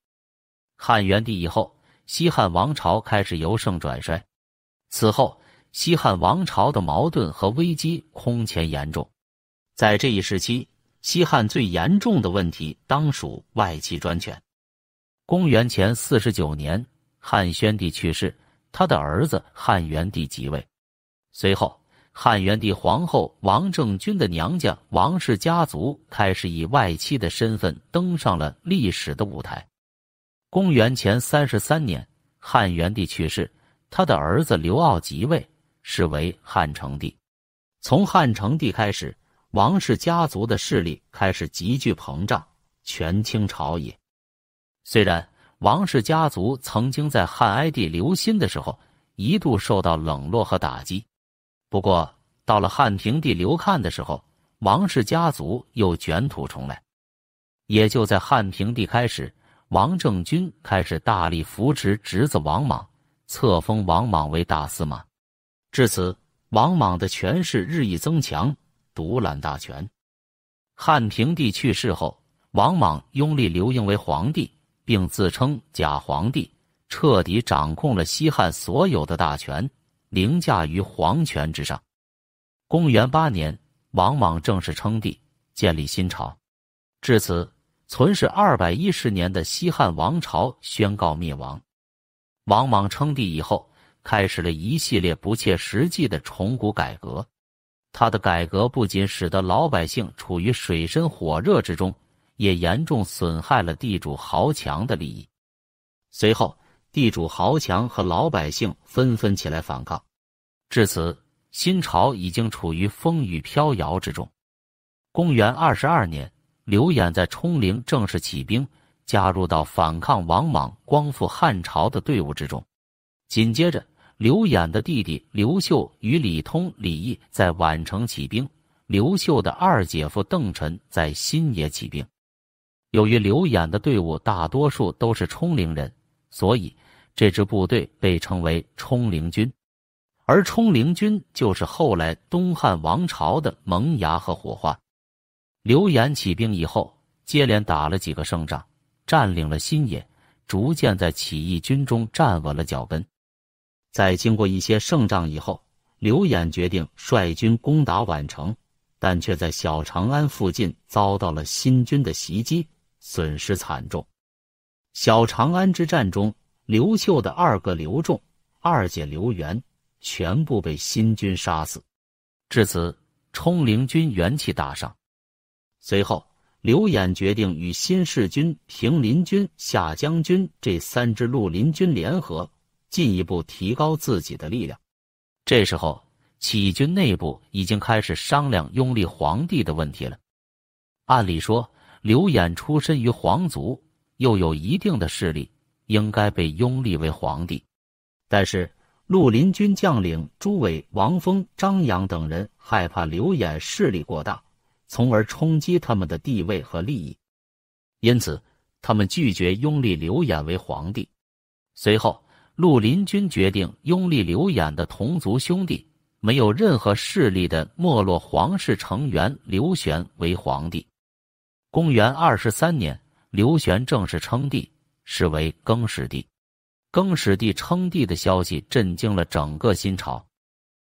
汉元帝以后，西汉王朝开始由盛转衰，此后西汉王朝的矛盾和危机空前严重。在这一时期，西汉最严重的问题当属外戚专权。公元前四十九年，汉宣帝去世，他的儿子汉元帝即位。随后，汉元帝皇后王政君的娘家王氏家族开始以外戚的身份登上了历史的舞台。公元前三十三年，汉元帝去世，他的儿子刘骜即位，是为汉成帝。从汉成帝开始，王氏家族的势力开始急剧膨胀，权倾朝野。虽然王氏家族曾经在汉哀帝刘心的时候一度受到冷落和打击，不过到了汉平帝刘抗的时候，王氏家族又卷土重来。也就在汉平帝开始，王政君开始大力扶持侄子王莽，册封王莽为大司马。至此，王莽的权势日益增强，独揽大权。汉平帝去世后，王莽拥立刘盈为皇帝。并自称假皇帝，彻底掌控了西汉所有的大权，凌驾于皇权之上。公元八年，王莽正式称帝，建立新朝。至此，存世二百一十年的西汉王朝宣告灭亡。王莽称帝以后，开始了一系列不切实际的重古改革。他的改革不仅使得老百姓处于水深火热之中。也严重损害了地主豪强的利益。随后，地主豪强和老百姓纷纷起来反抗。至此，新朝已经处于风雨飘摇之中。公元二十二年，刘演在冲陵正式起兵，加入到反抗王莽、光复汉朝的队伍之中。紧接着，刘演的弟弟刘秀与李通、李毅在宛城起兵；刘秀的二姐夫邓晨在新野起兵。由于刘演的队伍大多数都是冲灵人，所以这支部队被称为冲灵军，而冲灵军就是后来东汉王朝的萌芽和火花。刘演起兵以后，接连打了几个胜仗，占领了新野，逐渐在起义军中站稳了脚跟。在经过一些胜仗以后，刘演决定率军攻打宛城，但却在小长安附近遭到了新军的袭击。损失惨重，小长安之战中，刘秀的二哥刘仲、二姐刘元全部被新军杀死。至此，冲灵军元气大伤。随后，刘演决定与新市军、平林军、夏将军这三支绿林军联合，进一步提高自己的力量。这时候，起义军内部已经开始商量拥立皇帝的问题了。按理说。刘演出身于皇族，又有一定的势力，应该被拥立为皇帝。但是，绿林军将领朱伟、王峰、张扬等人害怕刘演势力过大，从而冲击他们的地位和利益，因此他们拒绝拥立刘演为皇帝。随后，绿林军决定拥立刘演的同族兄弟、没有任何势力的没落皇室成员刘玄为皇帝。公元二十三年，刘玄正式称帝，是为更始帝。更始帝称帝的消息震惊了整个新朝，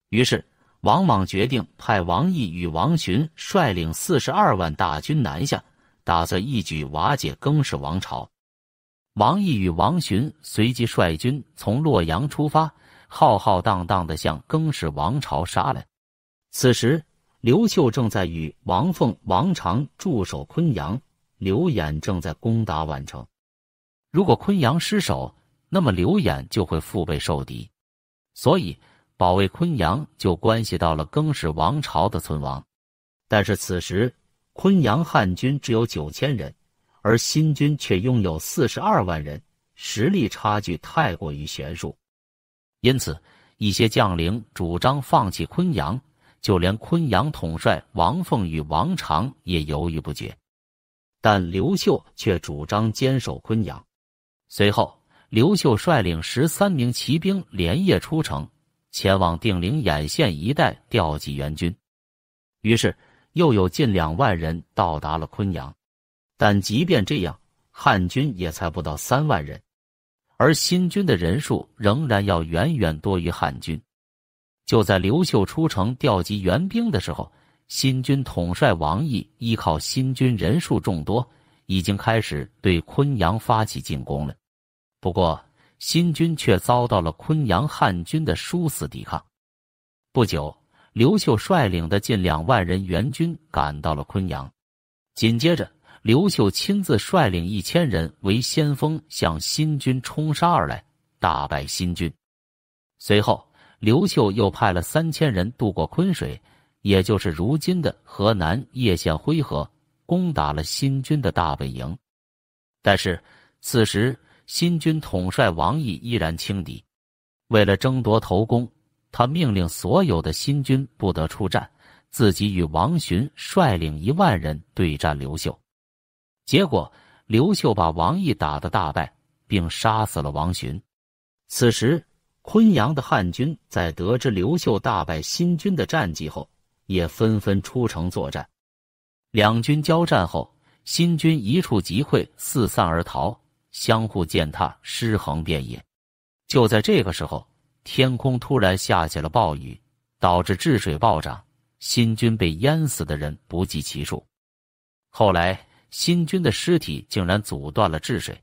于是王莽决定派王毅与王寻率领四十二万大军南下，打算一举瓦解更始王朝。王毅与王寻随即率军从洛阳出发，浩浩荡荡的向更始王朝杀来。此时。刘秀正在与王凤、王常驻守昆阳，刘演正在攻打宛城。如果昆阳失守，那么刘演就会腹背受敌，所以保卫昆阳就关系到了更始王朝的存亡。但是此时昆阳汉军只有九千人，而新军却拥有四十二万人，实力差距太过于悬殊。因此，一些将领主张放弃昆阳。就连昆阳统帅王凤与王长也犹豫不决，但刘秀却主张坚守昆阳。随后，刘秀率领十三名骑兵连夜出城，前往定陵、偃县一带调集援军。于是，又有近两万人到达了昆阳。但即便这样，汉军也才不到三万人，而新军的人数仍然要远远多于汉军。就在刘秀出城调集援兵的时候，新军统帅王毅依靠新军人数众多，已经开始对昆阳发起进攻了。不过，新军却遭到了昆阳汉军的殊死抵抗。不久，刘秀率领的近两万人援军赶到了昆阳，紧接着，刘秀亲自率领一千人为先锋，向新军冲杀而来，大败新军。随后。刘秀又派了三千人渡过昆水，也就是如今的河南叶县辉河，攻打了新军的大本营。但是此时新军统帅王毅依然轻敌。为了争夺头功，他命令所有的新军不得出战，自己与王寻率领一万人对战刘秀。结果刘秀把王毅打得大败，并杀死了王寻。此时。昆阳的汉军在得知刘秀大败新军的战绩后，也纷纷出城作战。两军交战后，新军一触即溃，四散而逃，相互践踏，尸横遍野。就在这个时候，天空突然下起了暴雨，导致治水暴涨，新军被淹死的人不计其数。后来，新军的尸体竟然阻断了治水，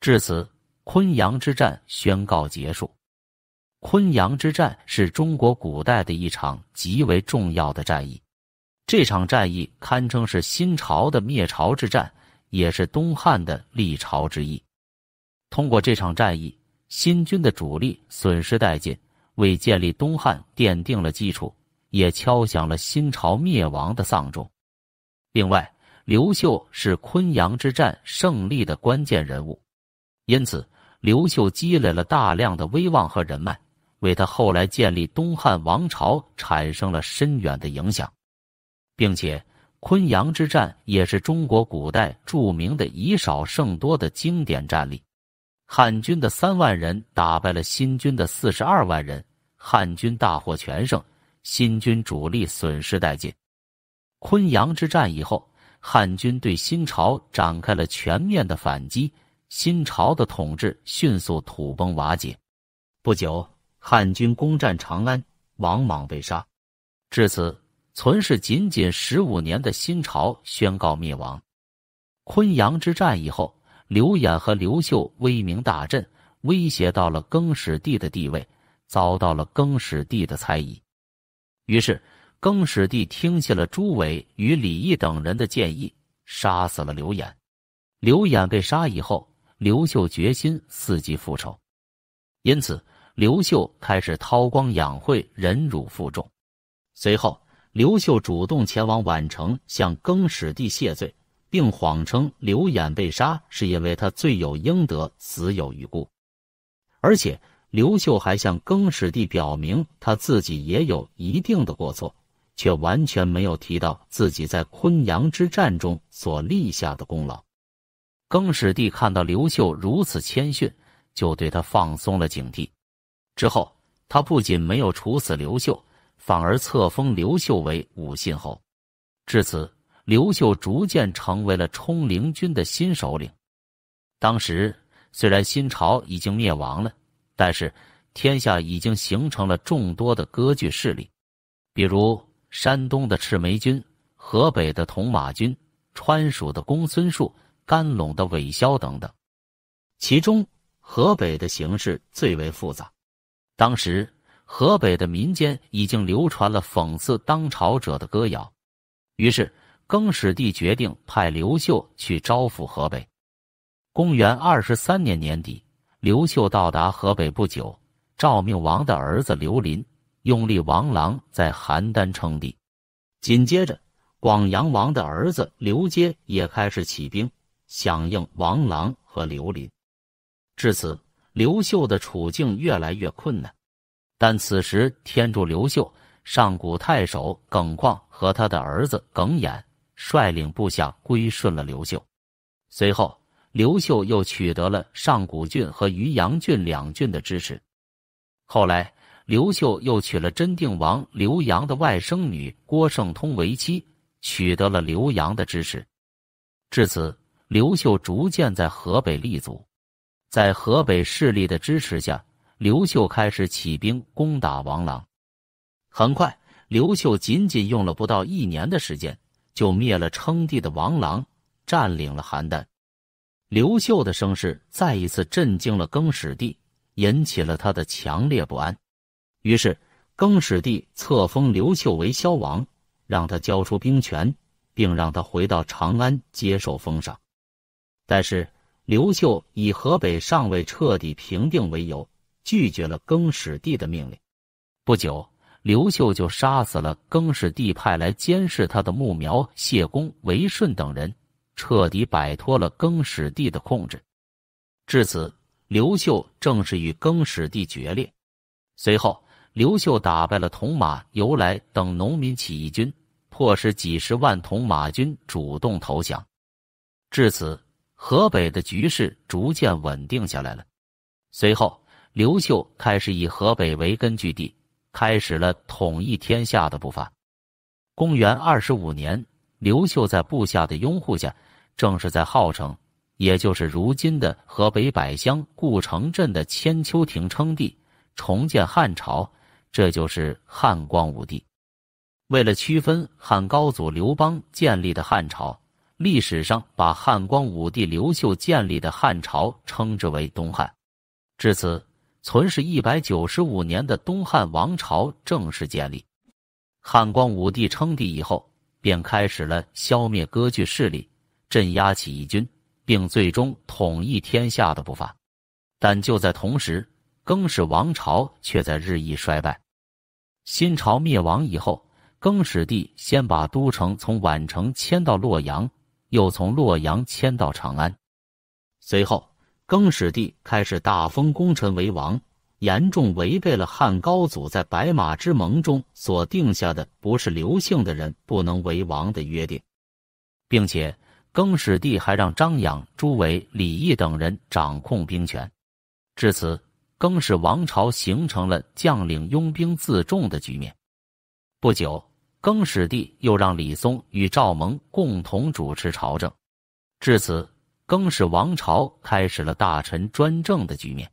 至此，昆阳之战宣告结束。昆阳之战是中国古代的一场极为重要的战役，这场战役堪称是新朝的灭朝之战，也是东汉的立朝之役。通过这场战役，新军的主力损失殆尽，为建立东汉奠定了基础，也敲响了新朝灭亡的丧钟。另外，刘秀是昆阳之战胜利的关键人物，因此刘秀积累了大量的威望和人脉。为他后来建立东汉王朝产生了深远的影响，并且昆阳之战也是中国古代著名的以少胜多的经典战例。汉军的三万人打败了新军的四十二万人，汉军大获全胜，新军主力损失殆尽。昆阳之战以后，汉军对新朝展开了全面的反击，新朝的统治迅速土崩瓦解。不久。汉军攻占长安，王莽被杀。至此，存世仅仅十五年的新朝宣告灭亡。昆阳之战以后，刘演和刘秀威名大振，威胁到了更始帝的地位，遭到了更始帝的猜疑。于是，更始帝听信了朱伟与李毅等人的建议，杀死了刘演。刘演被杀以后，刘秀决心伺机复仇，因此。刘秀开始韬光养晦，忍辱负重。随后，刘秀主动前往宛城，向更始帝谢罪，并谎称刘演被杀是因为他罪有应得，死有余辜。而且，刘秀还向更始帝表明他自己也有一定的过错，却完全没有提到自己在昆阳之战中所立下的功劳。更始帝看到刘秀如此谦逊，就对他放松了警惕。之后，他不仅没有处死刘秀，反而册封刘秀为武信侯。至此，刘秀逐渐成为了冲灵军的新首领。当时，虽然新朝已经灭亡了，但是天下已经形成了众多的割据势力，比如山东的赤眉军、河北的铜马军、川蜀的公孙述、甘陇的韦骁等等。其中，河北的形势最为复杂。当时，河北的民间已经流传了讽刺当朝者的歌谣，于是更始帝决定派刘秀去招抚河北。公元二十三年年底，刘秀到达河北不久，赵命王的儿子刘林拥立王郎在邯郸称帝。紧接着，广阳王的儿子刘阶也开始起兵，响应王郎和刘林。至此。刘秀的处境越来越困难，但此时天助刘秀，上古太守耿况和他的儿子耿衍率领部下归顺了刘秀。随后，刘秀又取得了上古郡和渔阳郡两郡的支持。后来，刘秀又娶了真定王刘阳的外甥女郭圣通为妻，取得了刘阳的支持。至此，刘秀逐渐在河北立足。在河北势力的支持下，刘秀开始起兵攻打王朗。很快，刘秀仅仅用了不到一年的时间，就灭了称帝的王朗，占领了邯郸。刘秀的声势再一次震惊了更始帝，引起了他的强烈不安。于是，更始帝册封刘秀为萧王，让他交出兵权，并让他回到长安接受封赏。但是，刘秀以河北尚未彻底平定为由，拒绝了更始帝的命令。不久，刘秀就杀死了更始帝派来监视他的木苗、谢公、韦顺等人，彻底摆脱了更始帝的控制。至此，刘秀正式与更始帝决裂。随后，刘秀打败了铜马、尤来等农民起义军，迫使几十万铜马军主动投降。至此。河北的局势逐渐稳定下来了。随后，刘秀开始以河北为根据地，开始了统一天下的步伐。公元二十五年，刘秀在部下的拥护下，正是在号城（也就是如今的河北柏乡固城镇的千秋亭）称帝，重建汉朝，这就是汉光武帝。为了区分汉高祖刘邦建立的汉朝。历史上把汉光武帝刘秀建立的汉朝称之为东汉，至此存世一百九十五年的东汉王朝正式建立。汉光武帝称帝以后，便开始了消灭割据势力、镇压起义军，并最终统一天下的步伐。但就在同时，更始王朝却在日益衰败。新朝灭亡以后，更始帝先把都城从宛城迁到洛阳。又从洛阳迁到长安，随后更始帝开始大封功臣为王，严重违背了汉高祖在白马之盟中所定下的“不是刘姓的人不能为王”的约定，并且更始帝还让张养、朱伟、李毅等人掌控兵权。至此，更始王朝形成了将领拥兵自重的局面。不久，更始帝又让李松与赵萌共同主持朝政，至此，更始王朝开始了大臣专政的局面。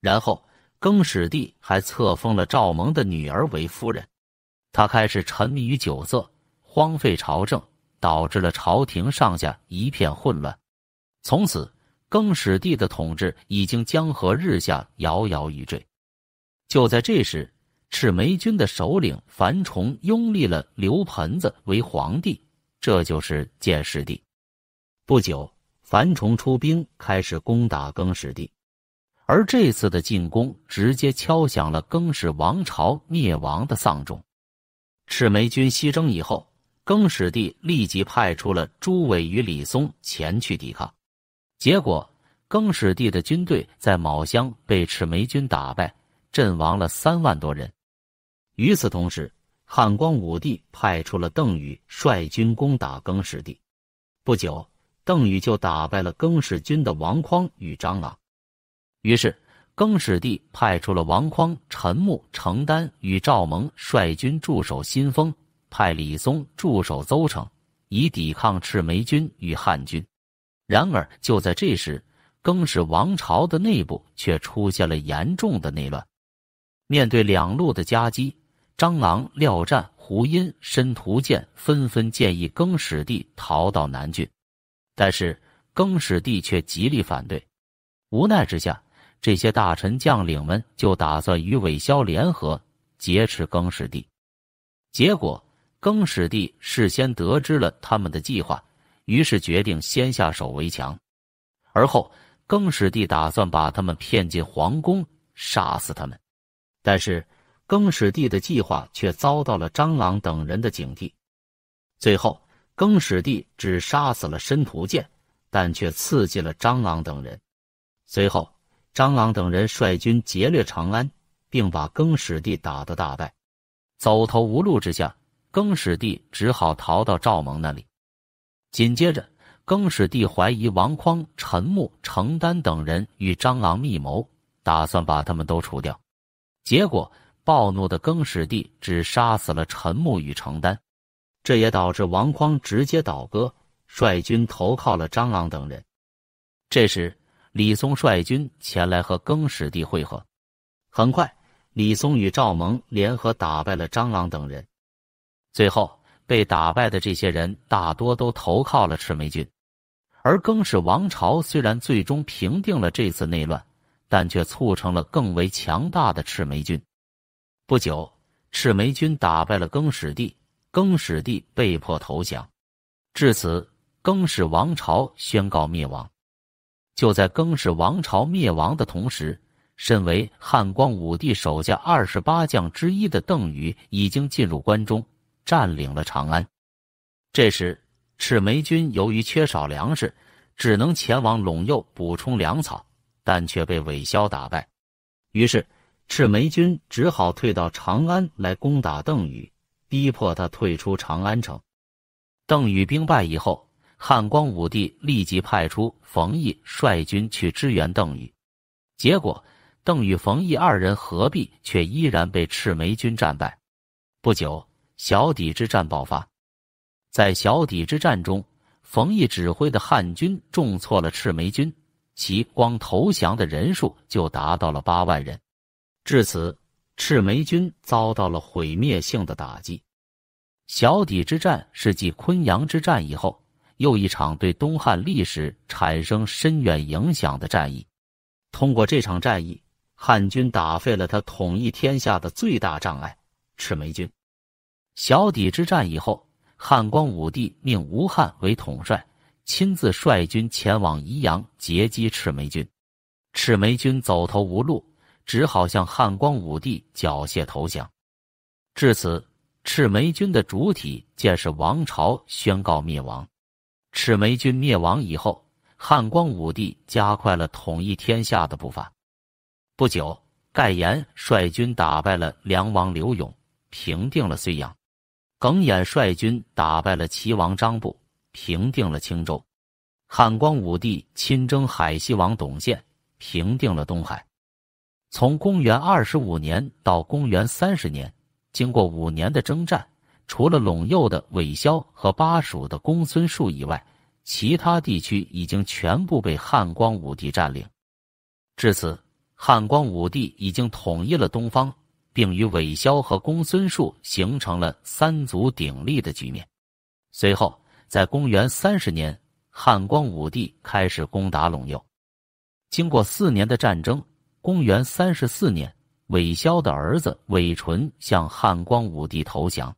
然后，更始帝还册封了赵萌的女儿为夫人。他开始沉迷于酒色，荒废朝政，导致了朝廷上下一片混乱。从此，更始帝的统治已经江河日下，摇摇欲坠。就在这时，赤眉军的首领樊崇拥立了刘盆子为皇帝，这就是建始帝。不久，樊崇出兵开始攻打更始帝，而这次的进攻直接敲响了更始王朝灭亡的丧钟。赤眉军西征以后，更始帝立即派出了朱伟与李松前去抵抗，结果更始帝的军队在卯乡被赤眉军打败，阵亡了三万多人。与此同时，汉光武帝派出了邓禹率军攻打更始帝。不久，邓禹就打败了更始军的王匡与张卬。于是，更始帝派出了王匡、陈木、程丹与赵萌率军驻守新丰，派李松驻守邹城，以抵抗赤眉军与汉军。然而，就在这时，更始王朝的内部却出现了严重的内乱。面对两路的夹击，张郎、廖战、胡因、申屠建纷纷建议更始帝逃到南郡，但是更始帝却极力反对。无奈之下，这些大臣将领们就打算与韦骁联合劫持更始帝。结果，更始帝事先得知了他们的计划，于是决定先下手为强。而后，更始帝打算把他们骗进皇宫，杀死他们。但是，更始帝的计划却遭到了张郎等人的警惕，最后更始帝只杀死了申屠建，但却刺激了张郎等人。随后，张郎等人率军劫掠长安，并把更始帝打得大败。走投无路之下，更始帝只好逃到赵蒙那里。紧接着，更始帝怀疑王匡、陈木、程丹等人与张郎密谋，打算把他们都除掉，结果。暴怒的更始帝只杀死了陈木与程丹，这也导致王匡直接倒戈，率军投靠了张郎等人。这时，李松率军前来和更始帝会合。很快，李松与赵萌联合打败了张郎等人。最后被打败的这些人大多都投靠了赤眉军。而更始王朝虽然最终平定了这次内乱，但却促成了更为强大的赤眉军。不久，赤眉军打败了更始帝，更始帝被迫投降。至此，更始王朝宣告灭亡。就在更始王朝灭亡的同时，身为汉光武帝手下二十八将之一的邓禹已经进入关中，占领了长安。这时，赤眉军由于缺少粮食，只能前往陇右补充粮草，但却被韦骁打败。于是。赤眉军只好退到长安来攻打邓禹，逼迫他退出长安城。邓禹兵败以后，汉光武帝立即派出冯异率军去支援邓禹，结果邓禹、冯异二人合璧，却依然被赤眉军战败。不久，小底之战爆发，在小底之战中，冯异指挥的汉军重挫了赤眉军，其光投降的人数就达到了八万人。至此，赤眉军遭到了毁灭性的打击。小底之战是继昆阳之战以后又一场对东汉历史产生深远影响的战役。通过这场战役，汉军打废了他统一天下的最大障碍——赤眉军。小底之战以后，汉光武帝命吴汉为统帅，亲自率军前往宜阳截击赤眉军。赤眉军走投无路。只好向汉光武帝缴械投降。至此，赤眉军的主体建是王朝宣告灭亡。赤眉军灭亡以后，汉光武帝加快了统一天下的步伐。不久，盖延率军打败了梁王刘永，平定了睢阳；耿衍率军打败了齐王张布，平定了青州。汉光武帝亲征海西王董宪，平定了东海。从公元二十五年到公元三十年，经过五年的征战，除了陇右的韦骁和巴蜀的公孙述以外，其他地区已经全部被汉光武帝占领。至此，汉光武帝已经统一了东方，并与韦骁和公孙述形成了三足鼎立的局面。随后，在公元三十年，汉光武帝开始攻打陇右，经过四年的战争。公元三十四年，韦骁的儿子韦纯向汉光武帝投降，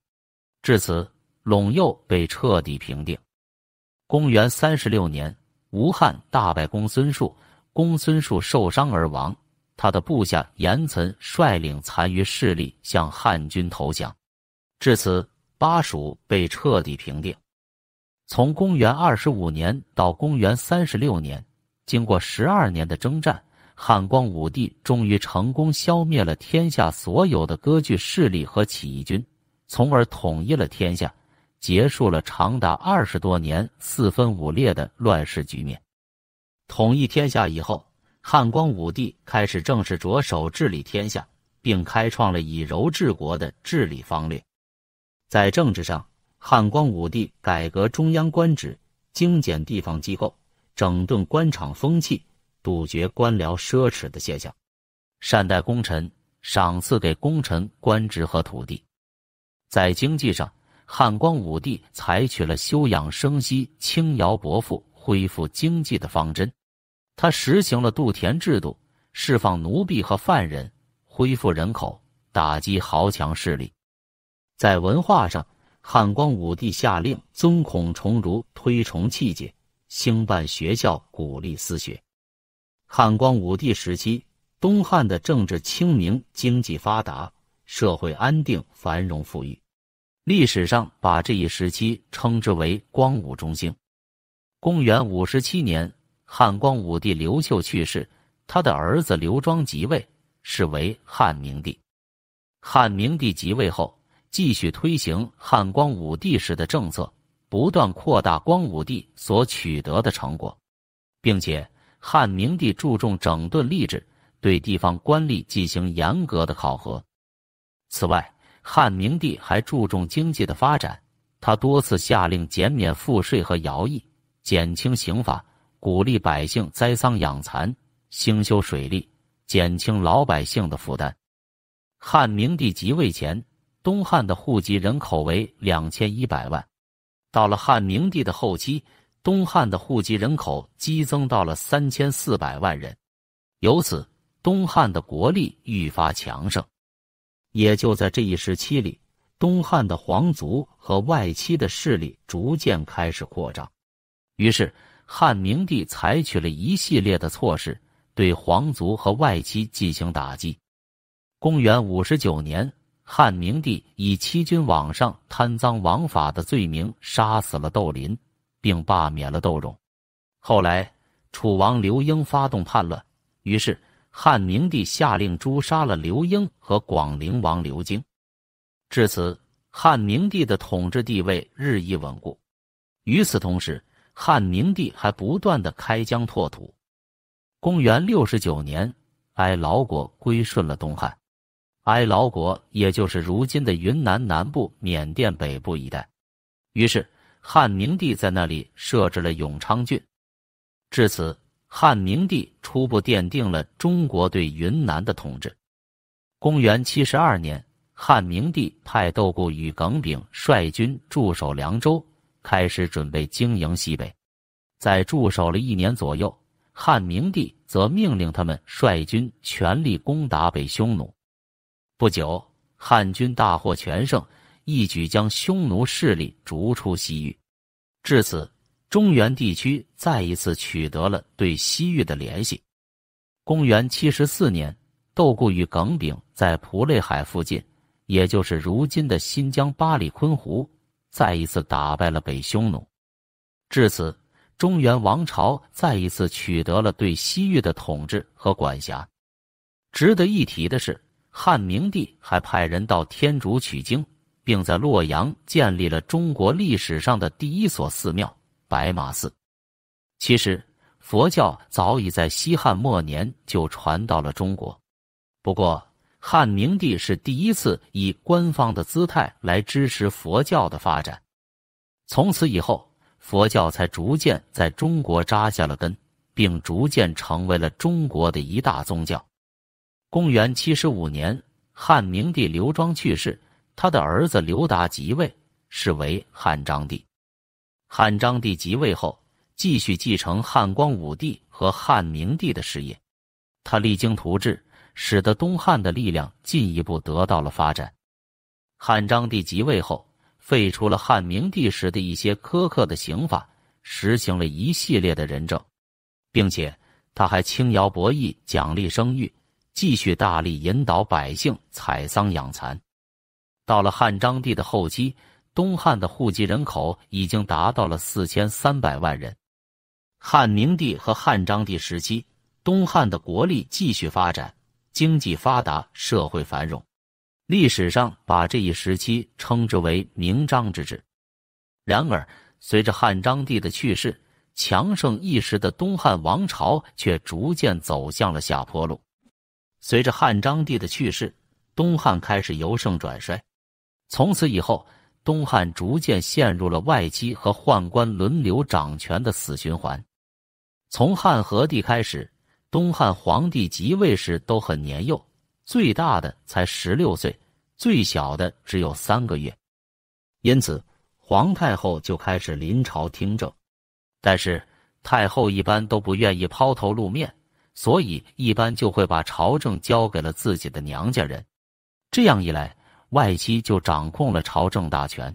至此陇右被彻底平定。公元三十六年，吴汉大败公孙述，公孙述受伤而亡，他的部下严岑率领残余势力向汉军投降，至此巴蜀被彻底平定。从公元二十五年到公元三十六年，经过十二年的征战。汉光武帝终于成功消灭了天下所有的割据势力和起义军，从而统一了天下，结束了长达二十多年四分五裂的乱世局面。统一天下以后，汉光武帝开始正式着手治理天下，并开创了以柔治国的治理方略。在政治上，汉光武帝改革中央官职，精简地方机构，整顿官场风气。杜绝官僚奢侈的现象，善待功臣，赏赐给功臣官职和土地。在经济上，汉光武帝采取了休养生息、轻徭薄赋、恢复经济的方针。他实行了度田制度，释放奴婢和犯人，恢复人口，打击豪强势力。在文化上，汉光武帝下令尊孔崇儒，推崇气节，兴办学校，鼓励私学。汉光武帝时期，东汉的政治清明，经济发达，社会安定，繁荣富裕。历史上把这一时期称之为“光武中兴”。公元五十七年，汉光武帝刘秀去世，他的儿子刘庄即位，是为汉明帝。汉明帝即位后，继续推行汉光武帝时的政策，不断扩大光武帝所取得的成果，并且。汉明帝注重整顿吏治，对地方官吏进行严格的考核。此外，汉明帝还注重经济的发展，他多次下令减免赋税和徭役，减轻刑罚，鼓励百姓栽桑养蚕、兴修水利，减轻老百姓的负担。汉明帝即位前，东汉的户籍人口为两千一百万，到了汉明帝的后期。东汉的户籍人口激增到了三千四百万人，由此东汉的国力愈发强盛。也就在这一时期里，东汉的皇族和外戚的势力逐渐开始扩张。于是，汉明帝采取了一系列的措施，对皇族和外戚进行打击。公元五十九年，汉明帝以欺君罔上、贪赃枉法的罪名杀死了窦林。并罢免了窦融。后来，楚王刘英发动叛乱，于是汉明帝下令诛杀了刘英和广陵王刘京。至此，汉明帝的统治地位日益稳固。与此同时，汉明帝还不断的开疆拓土。公元六十九年，哀牢国归顺了东汉。哀牢国也就是如今的云南南部、缅甸北部一带。于是。汉明帝在那里设置了永昌郡，至此，汉明帝初步奠定了中国对云南的统治。公元七十二年，汉明帝派窦固与耿炳率军驻守凉州，开始准备经营西北。在驻守了一年左右，汉明帝则命令他们率军全力攻打北匈奴。不久，汉军大获全胜。一举将匈奴势力逐出西域，至此，中原地区再一次取得了对西域的联系。公元七十四年，窦固与耿炳在蒲类海附近，也就是如今的新疆巴里坤湖，再一次打败了北匈奴。至此，中原王朝再一次取得了对西域的统治和管辖。值得一提的是，汉明帝还派人到天竺取经。并在洛阳建立了中国历史上的第一所寺庙——白马寺。其实，佛教早已在西汉末年就传到了中国，不过汉明帝是第一次以官方的姿态来支持佛教的发展。从此以后，佛教才逐渐在中国扎下了根，并逐渐成为了中国的一大宗教。公元七十五年，汉明帝刘庄去世。他的儿子刘达即位，是为汉章帝。汉章帝即位后，继续继承汉光武帝和汉明帝的事业，他励精图治，使得东汉的力量进一步得到了发展。汉章帝即位后，废除了汉明帝时的一些苛刻的刑法，实行了一系列的仁政，并且他还轻徭薄役，奖励生育，继续大力引导百姓采桑养蚕。到了汉章帝的后期，东汉的户籍人口已经达到了四千三百万人。汉明帝和汉章帝时期，东汉的国力继续发展，经济发达，社会繁荣，历史上把这一时期称之为“明章之治”。然而，随着汉章帝的去世，强盛一时的东汉王朝却逐渐走向了下坡路。随着汉章帝的去世，东汉开始由盛转衰。从此以后，东汉逐渐陷入了外戚和宦官轮流掌权的死循环。从汉和帝开始，东汉皇帝即位时都很年幼，最大的才十六岁，最小的只有三个月。因此，皇太后就开始临朝听政。但是，太后一般都不愿意抛头露面，所以一般就会把朝政交给了自己的娘家人。这样一来，外戚就掌控了朝政大权，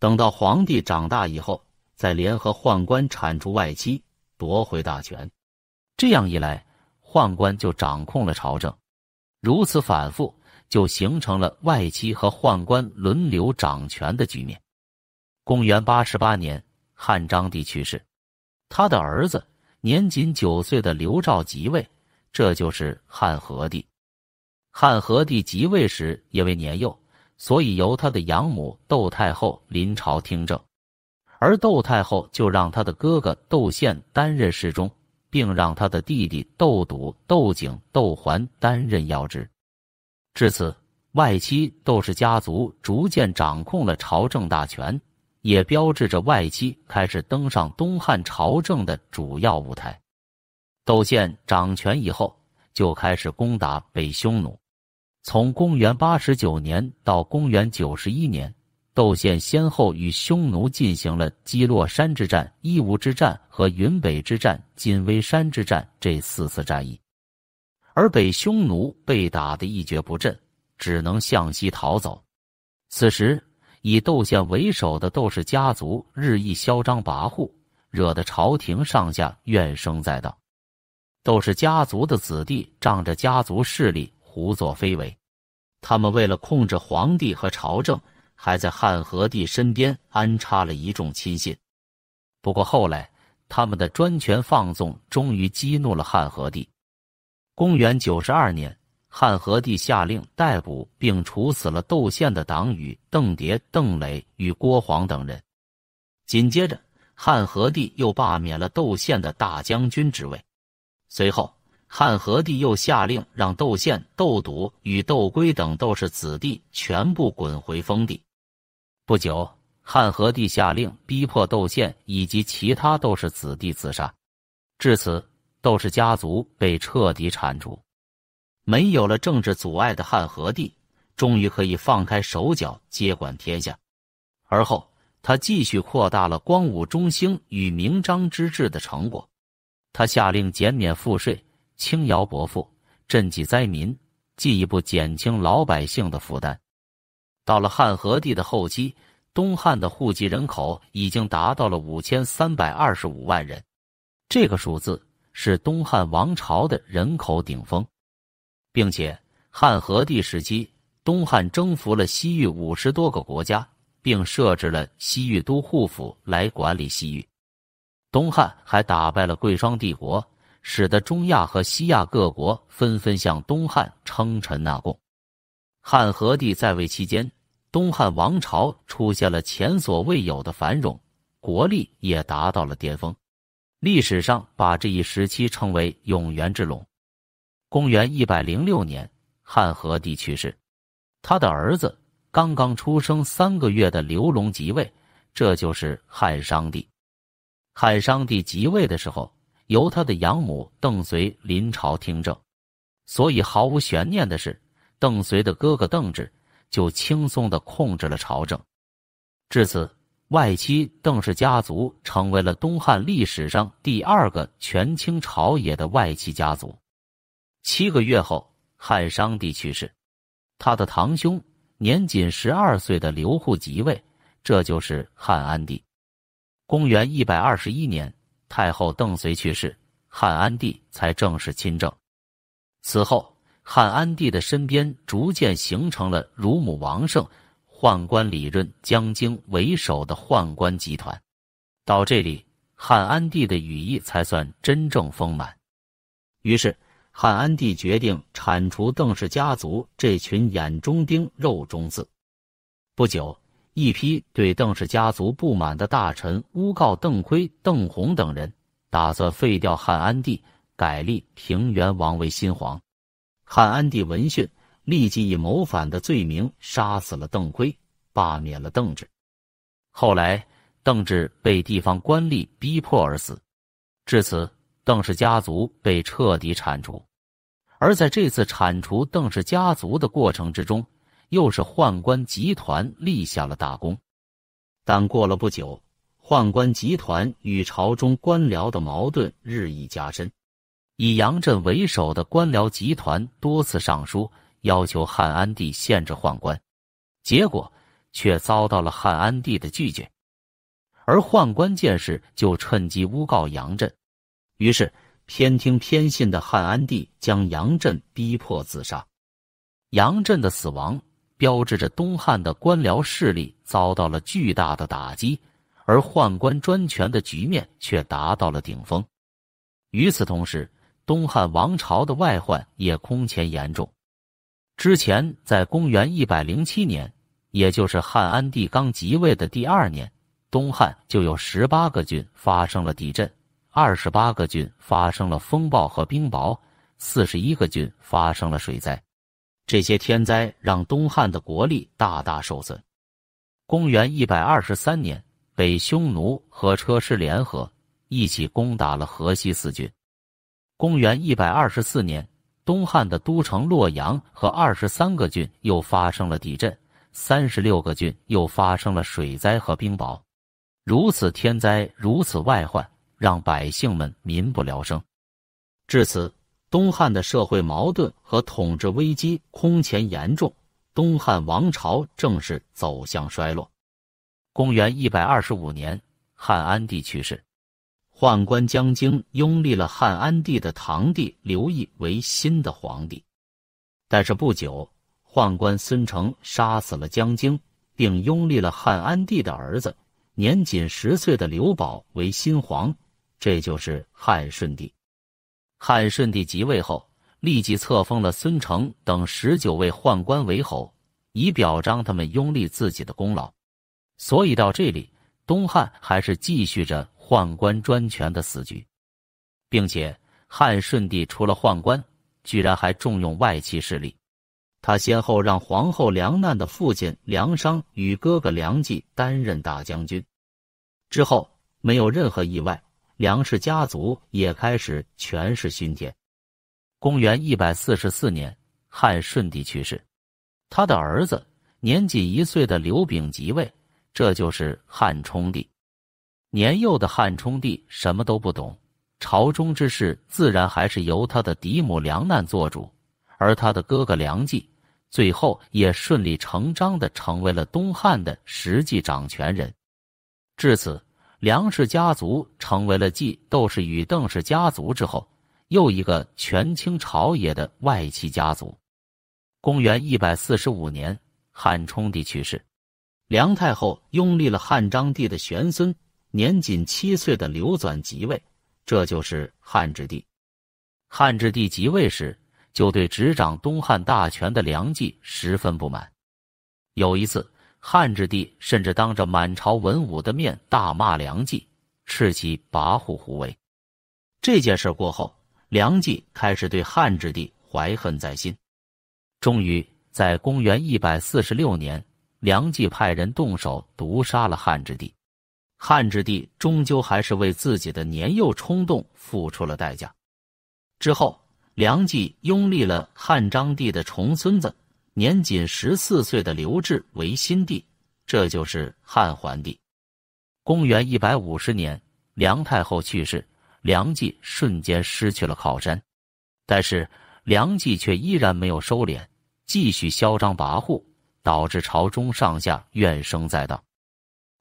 等到皇帝长大以后，再联合宦官铲除外戚，夺回大权。这样一来，宦官就掌控了朝政。如此反复，就形成了外戚和宦官轮流掌权的局面。公元八十八年，汉章帝去世，他的儿子年仅九岁的刘肇即位，这就是汉和帝。汉和帝即位时，因为年幼，所以由他的养母窦太后临朝听政，而窦太后就让他的哥哥窦宪担任侍中，并让他的弟弟窦笃、窦景、窦桓担任要职。至此，外戚窦氏家族逐渐掌控了朝政大权，也标志着外戚开始登上东汉朝政的主要舞台。窦宪掌权以后。就开始攻打北匈奴。从公元八十九年到公元九十一年，窦宪先后与匈奴进行了击落山之战、义乌之战和云北之战、金威山之战这四次战役，而北匈奴被打得一蹶不振，只能向西逃走。此时，以窦宪为首的窦氏家族日益嚣张跋扈，惹得朝廷上下怨声载道。都是家族的子弟，仗着家族势力胡作非为。他们为了控制皇帝和朝政，还在汉和帝身边安插了一众亲信。不过后来，他们的专权放纵终于激怒了汉和帝。公元九十二年，汉和帝下令逮捕并处死了窦宪的党羽邓叠、邓磊与郭璜等人。紧接着，汉和帝又罢免了窦宪的大将军职位。随后，汉和帝又下令让窦宪、窦笃与窦规等窦氏子弟全部滚回封地。不久，汉和帝下令逼迫窦宪以及其他窦氏子弟自杀。至此，窦氏家族被彻底铲除，没有了政治阻碍的汉和帝终于可以放开手脚接管天下。而后，他继续扩大了光武中兴与明章之治的成果。他下令减免赋税，轻徭薄赋，赈济灾民，进一步减轻老百姓的负担。到了汉和帝的后期，东汉的户籍人口已经达到了五千三百二十五万人，这个数字是东汉王朝的人口顶峰。并且汉和帝时期，东汉征服了西域五十多个国家，并设置了西域都护府来管理西域。东汉还打败了贵霜帝国，使得中亚和西亚各国纷纷向东汉称臣纳贡。汉和帝在位期间，东汉王朝出现了前所未有的繁荣，国力也达到了巅峰。历史上把这一时期称为“永元之隆”。公元一百零六年，汉和帝去世，他的儿子刚刚出生三个月的刘龙即位，这就是汉商帝。汉商帝即位的时候，由他的养母邓绥临朝听政，所以毫无悬念的是，邓绥的哥哥邓骘就轻松地控制了朝政。至此，外戚邓氏家族成为了东汉历史上第二个权倾朝野的外戚家族。七个月后，汉商帝去世，他的堂兄年仅十二岁的刘祜即位，这就是汉安帝。公元一百二十一年，太后邓绥去世，汉安帝才正式亲政。此后，汉安帝的身边逐渐形成了乳母王胜、宦官李润、江京为首的宦官集团。到这里，汉安帝的羽翼才算真正丰满。于是，汉安帝决定铲除邓氏家族这群眼中钉、肉中刺。不久。一批对邓氏家族不满的大臣诬告邓恢、邓弘等人，打算废掉汉安帝，改立平原王为新皇。汉安帝闻讯，立即以谋反的罪名杀死了邓恢，罢免了邓志。后来，邓志被地方官吏逼迫而死。至此，邓氏家族被彻底铲除。而在这次铲除邓氏家族的过程之中，又是宦官集团立下了大功，但过了不久，宦官集团与朝中官僚的矛盾日益加深。以杨震为首的官僚集团多次上书，要求汉安帝限制宦官，结果却遭到了汉安帝的拒绝。而宦官见势，就趁机诬告杨震。于是偏听偏信的汉安帝将杨震逼迫自杀。杨震的死亡。标志着东汉的官僚势力遭到了巨大的打击，而宦官专权的局面却达到了顶峰。与此同时，东汉王朝的外患也空前严重。之前，在公元一百零七年，也就是汉安帝刚即位的第二年，东汉就有十八个郡发生了地震，二十八个郡发生了风暴和冰雹，四十一个郡发生了水灾。这些天灾让东汉的国力大大受损。公元一百二十三年，北匈奴和车师联合一起攻打了河西四郡。公元一百二十四年，东汉的都城洛阳和二十三个郡又发生了地震，三十六个郡又发生了水灾和冰雹。如此天灾，如此外患，让百姓们民不聊生。至此。东汉的社会矛盾和统治危机空前严重，东汉王朝正式走向衰落。公元一百二十五年，汉安帝去世，宦官江京拥立了汉安帝的堂弟刘义为新的皇帝。但是不久，宦官孙成杀死了江京，并拥立了汉安帝的儿子，年仅十岁的刘保为新皇，这就是汉顺帝。汉顺帝即位后，立即册封了孙成等十九位宦官为侯，以表彰他们拥立自己的功劳。所以到这里，东汉还是继续着宦官专权的死局，并且汉顺帝除了宦官，居然还重用外戚势力。他先后让皇后梁难的父亲梁商与哥哥梁冀担任大将军，之后没有任何意外。梁氏家族也开始权势熏天。公元一百四十四年，汉顺帝去世，他的儿子年仅一岁的刘炳即位，这就是汉冲帝。年幼的汉冲帝什么都不懂，朝中之事自然还是由他的嫡母梁难做主，而他的哥哥梁冀，最后也顺理成章的成为了东汉的实际掌权人。至此。梁氏家族成为了继窦氏与邓氏家族之后又一个权倾朝野的外戚家族。公元一百四十五年，汉冲帝去世，梁太后拥立了汉章帝的玄孙、年仅七岁的刘转即位，这就是汉质帝。汉质帝即位时，就对执掌东汉大权的梁冀十分不满。有一次，汉质帝甚至当着满朝文武的面大骂梁冀，斥其跋扈胡为。这件事过后，梁冀开始对汉质帝怀恨在心。终于，在公元一百四十六年，梁冀派人动手毒杀了汉质帝。汉质帝终究还是为自己的年幼冲动付出了代价。之后，梁冀拥立了汉章帝的重孙子。年仅十四岁的刘志为新帝，这就是汉桓帝。公元一百五十年，梁太后去世，梁冀瞬间失去了靠山。但是梁冀却依然没有收敛，继续嚣张跋扈，导致朝中上下怨声载道。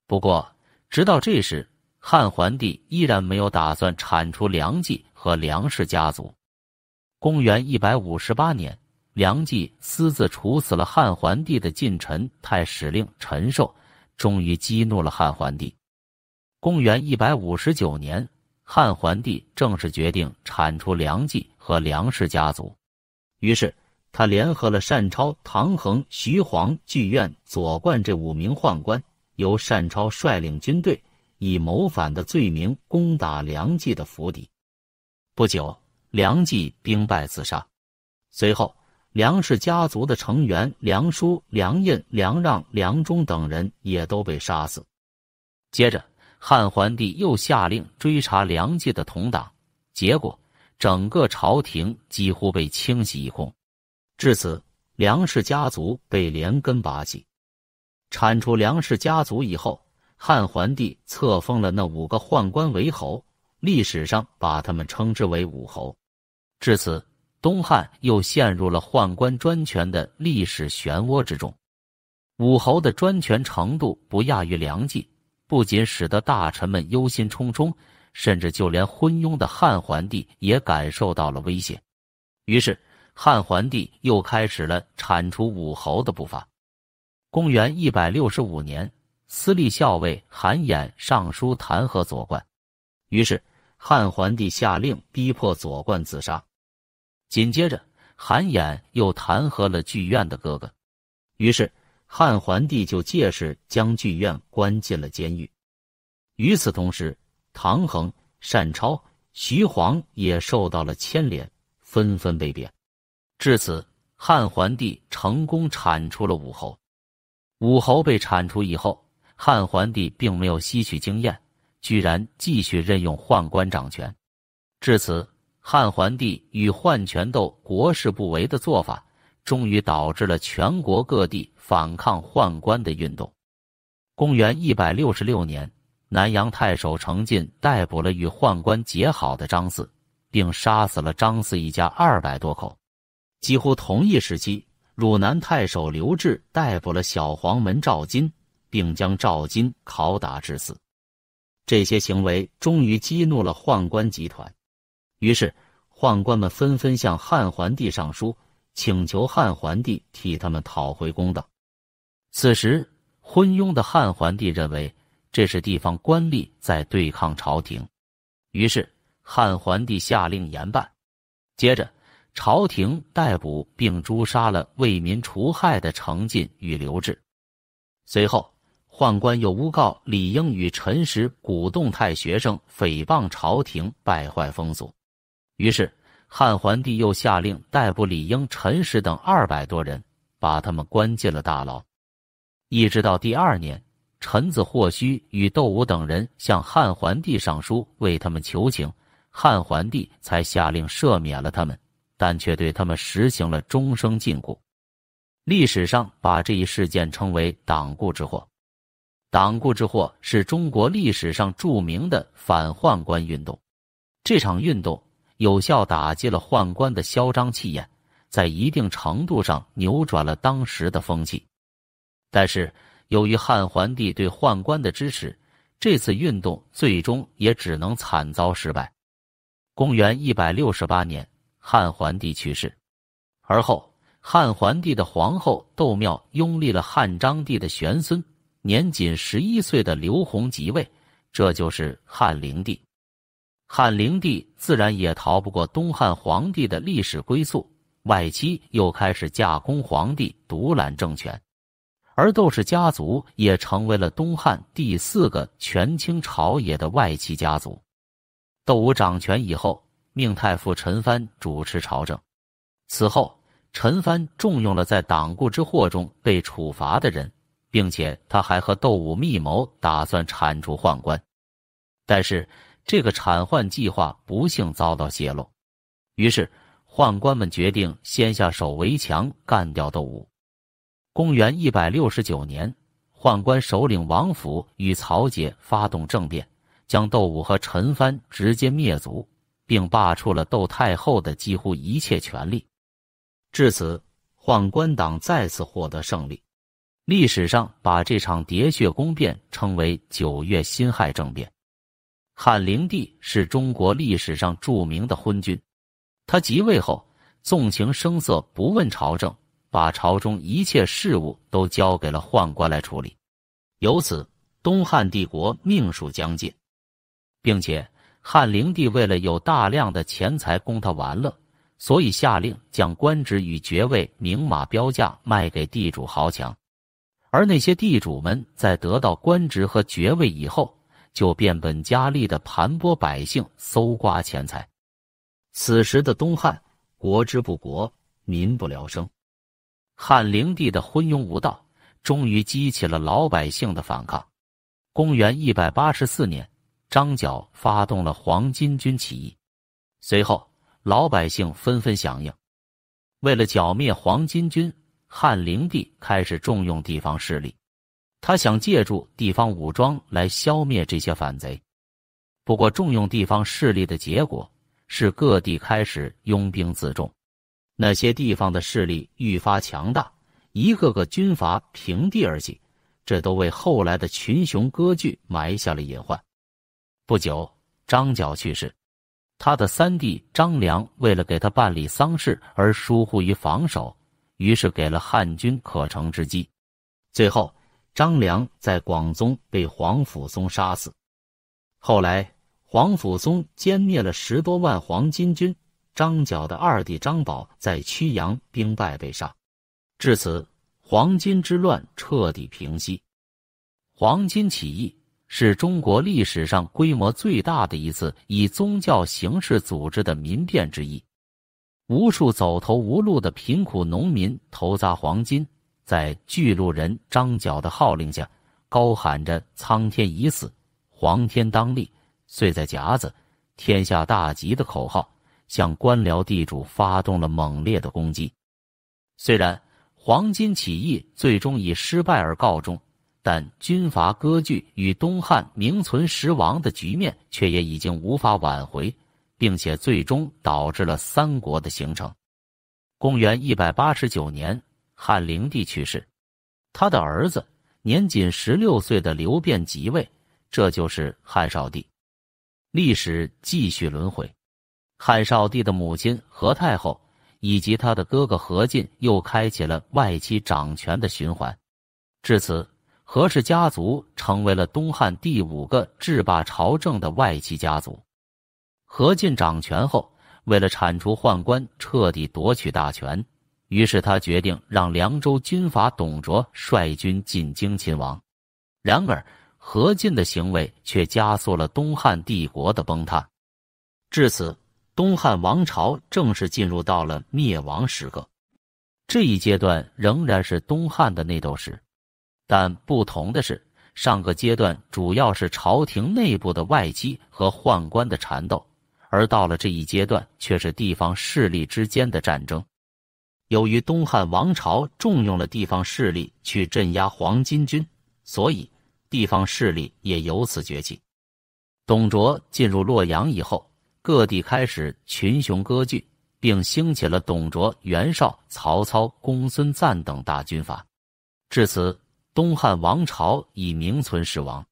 不过，直到这时，汉桓帝依然没有打算铲除梁冀和梁氏家族。公元一百五十八年。梁冀私自处死了汉桓帝的近臣太史令陈寿，终于激怒了汉桓帝。公元一百五十九年，汉桓帝正式决定铲除梁冀和梁氏家族。于是，他联合了单超、唐衡、徐晃、剧院、左冠这五名宦官，由单超率领军队，以谋反的罪名攻打梁冀的府邸。不久，梁冀兵败自杀。随后，梁氏家族的成员梁叔、梁印、梁让、梁忠等人也都被杀死。接着，汉桓帝又下令追查梁冀的同党，结果整个朝廷几乎被清洗一空。至此，梁氏家族被连根拔起。铲除梁氏家族以后，汉桓帝册封了那五个宦官为侯，历史上把他们称之为武侯。至此。东汉又陷入了宦官专权的历史漩涡之中，武侯的专权程度不亚于梁冀，不仅使得大臣们忧心忡忡，甚至就连昏庸的汉桓帝也感受到了威胁。于是，汉桓帝又开始了铲除武侯的步伐。公元一百六十五年，私立校尉韩衍上书弹劾左冠，于是汉桓帝下令逼迫左冠自杀。紧接着，韩衍又弹劾了剧院的哥哥，于是汉桓帝就借势将剧院关进了监狱。与此同时，唐衡、单超、徐晃也受到了牵连，纷纷被贬。至此，汉桓帝成功铲除了武侯。武侯被铲除以后，汉桓帝并没有吸取经验，居然继续任用宦官掌权。至此。汉桓帝与宦权斗，国事不为的做法，终于导致了全国各地反抗宦官的运动。公元一百六十六年，南阳太守程进逮捕了与宦官结好的张四，并杀死了张四一家二百多口。几乎同一时期，汝南太守刘志逮捕了小黄门赵金，并将赵金拷打致死。这些行为终于激怒了宦官集团。于是，宦官们纷纷向汉桓帝上书，请求汉桓帝替他们讨回公道。此时，昏庸的汉桓帝认为这是地方官吏在对抗朝廷，于是汉桓帝下令严办。接着，朝廷逮捕并诛杀了为民除害的程进与刘志。随后，宦官又诬告李英与陈实鼓动太学生诽谤朝廷、败坏风俗。于是，汉桓帝又下令逮捕李英、陈实等二百多人，把他们关进了大牢。一直到第二年，臣子霍胥与窦武等人向汉桓帝上书为他们求情，汉桓帝才下令赦免了他们，但却对他们实行了终生禁锢。历史上把这一事件称为“党锢之祸”。党锢之祸是中国历史上著名的反宦官运动。这场运动。有效打击了宦官的嚣张气焰，在一定程度上扭转了当时的风气。但是，由于汉桓帝对宦官的支持，这次运动最终也只能惨遭失败。公元一百六十八年，汉桓帝去世，而后汉桓帝的皇后窦妙拥立了汉章帝的玄孙、年仅十一岁的刘宏即位，这就是汉灵帝。汉灵帝自然也逃不过东汉皇帝的历史归宿，外戚又开始架空皇帝，独揽政权，而窦氏家族也成为了东汉第四个权倾朝野的外戚家族。窦武掌权以后，命太傅陈蕃主持朝政。此后，陈蕃重用了在党锢之祸中被处罚的人，并且他还和窦武密谋，打算铲除宦官，但是。这个铲换计划不幸遭到泄露，于是宦官们决定先下手为强，干掉窦武。公元一百六十九年，宦官首领王府与曹节发动政变，将窦武和陈蕃直接灭族，并罢黜了窦太后的几乎一切权力。至此，宦官党再次获得胜利。历史上把这场喋血宫变称为“九月辛亥政变”。汉灵帝是中国历史上著名的昏君，他即位后纵情声色，不问朝政，把朝中一切事务都交给了宦官来处理。由此，东汉帝国命数将尽，并且汉灵帝为了有大量的钱财供他玩乐，所以下令将官职与爵位明码标价卖给地主豪强，而那些地主们在得到官职和爵位以后。就变本加厉的盘剥百姓、搜刮钱财。此时的东汉国之不国，民不聊生。汉灵帝的昏庸无道，终于激起了老百姓的反抗。公元一百八十四年，张角发动了黄巾军起义，随后老百姓纷纷响应。为了剿灭黄巾军，汉灵帝开始重用地方势力。他想借助地方武装来消灭这些反贼，不过重用地方势力的结果是各地开始拥兵自重，那些地方的势力愈发强大，一个个军阀平地而起，这都为后来的群雄割据埋下了隐患。不久，张角去世，他的三弟张良为了给他办理丧事而疏忽于防守，于是给了汉军可乘之机，最后。张良在广宗被黄甫松杀死。后来，黄甫松歼灭了十多万黄巾军。张角的二弟张宝在曲阳兵败被杀。至此，黄巾之乱彻底平息。黄巾起义是中国历史上规模最大的一次以宗教形式组织的民变之一。无数走投无路的贫苦农民投砸黄金。在巨鹿人张角的号令下，高喊着“苍天已死，黄天当立，岁在甲子，天下大吉”的口号，向官僚地主发动了猛烈的攻击。虽然黄巾起义最终以失败而告终，但军阀割据与东汉名存实亡的局面却也已经无法挽回，并且最终导致了三国的形成。公元一百八十九年。汉灵帝去世，他的儿子年仅十六岁的刘辩即位，这就是汉少帝。历史继续轮回，汉少帝的母亲何太后以及他的哥哥何进又开启了外戚掌权的循环。至此，何氏家族成为了东汉第五个制霸朝政的外戚家族。何进掌权后，为了铲除宦官，彻底夺取大权。于是他决定让凉州军阀董卓率军进京擒王。然而，何进的行为却加速了东汉帝国的崩塌。至此，东汉王朝正式进入到了灭亡时刻。这一阶段仍然是东汉的内斗史，但不同的是，上个阶段主要是朝廷内部的外戚和宦官的缠斗，而到了这一阶段，却是地方势力之间的战争。由于东汉王朝重用了地方势力去镇压黄巾军，所以地方势力也由此崛起。董卓进入洛阳以后，各地开始群雄割据，并兴起了董卓、袁绍、曹操、公孙瓒等大军阀。至此，东汉王朝已名存实亡。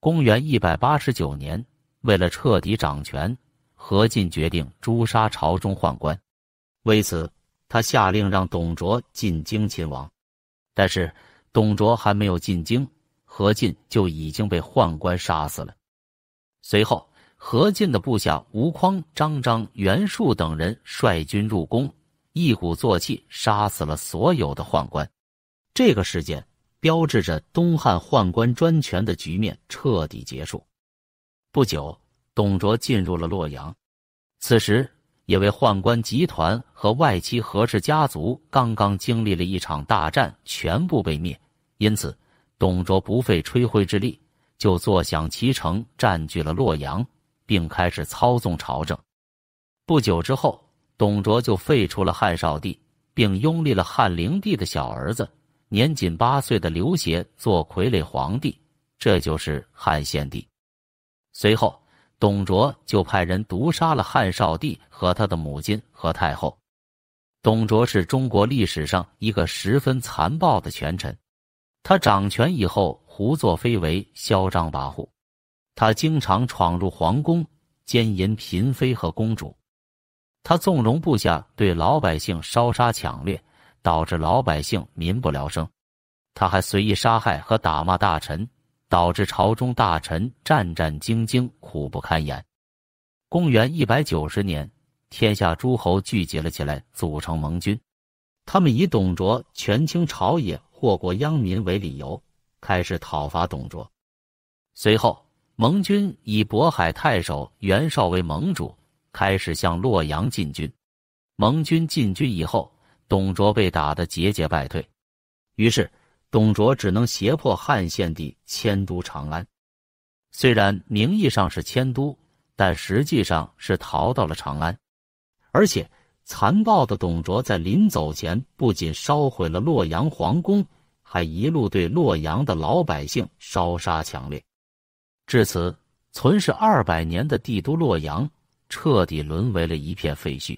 公元一百八十九年，为了彻底掌权，何进决定诛杀朝中宦官，为此。他下令让董卓进京擒王，但是董卓还没有进京，何进就已经被宦官杀死了。随后，何进的部下吴匡、张张、袁术等人率军入宫，一鼓作气杀死了所有的宦官。这个事件标志着东汉宦官专权的局面彻底结束。不久，董卓进入了洛阳，此时。因为宦官集团和外戚何氏家族刚刚经历了一场大战，全部被灭，因此董卓不费吹灰之力就坐享其成，占据了洛阳，并开始操纵朝政。不久之后，董卓就废除了汉少帝，并拥立了汉灵帝的小儿子、年仅八岁的刘协做傀儡皇帝，这就是汉献帝。随后，董卓就派人毒杀了汉少帝和他的母亲和太后。董卓是中国历史上一个十分残暴的权臣。他掌权以后胡作非为，嚣张跋扈。他经常闯入皇宫，奸淫嫔妃和公主。他纵容部下对老百姓烧杀抢掠，导致老百姓民不聊生。他还随意杀害和打骂大臣。导致朝中大臣战战兢兢，苦不堪言。公元一百九十年，天下诸侯聚集了起来，组成盟军。他们以董卓权倾朝野、祸国殃民为理由，开始讨伐董卓。随后，盟军以渤海太守袁绍为盟主，开始向洛阳进军。盟军进军以后，董卓被打得节节败退，于是。董卓只能胁迫汉献帝迁都长安，虽然名义上是迁都，但实际上是逃到了长安。而且残暴的董卓在临走前，不仅烧毁了洛阳皇宫，还一路对洛阳的老百姓烧杀抢掠。至此，存世二百年的帝都洛阳彻底沦为了一片废墟。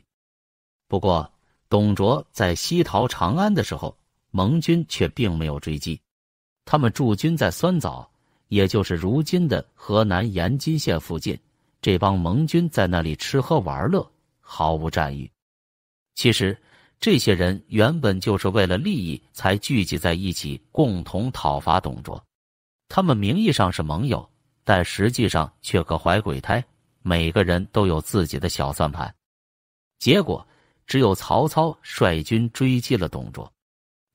不过，董卓在西逃长安的时候。盟军却并没有追击，他们驻军在酸枣，也就是如今的河南延津县附近。这帮盟军在那里吃喝玩乐，毫无战意。其实，这些人原本就是为了利益才聚集在一起，共同讨伐董卓。他们名义上是盟友，但实际上却各怀鬼胎，每个人都有自己的小算盘。结果，只有曹操率军追击了董卓。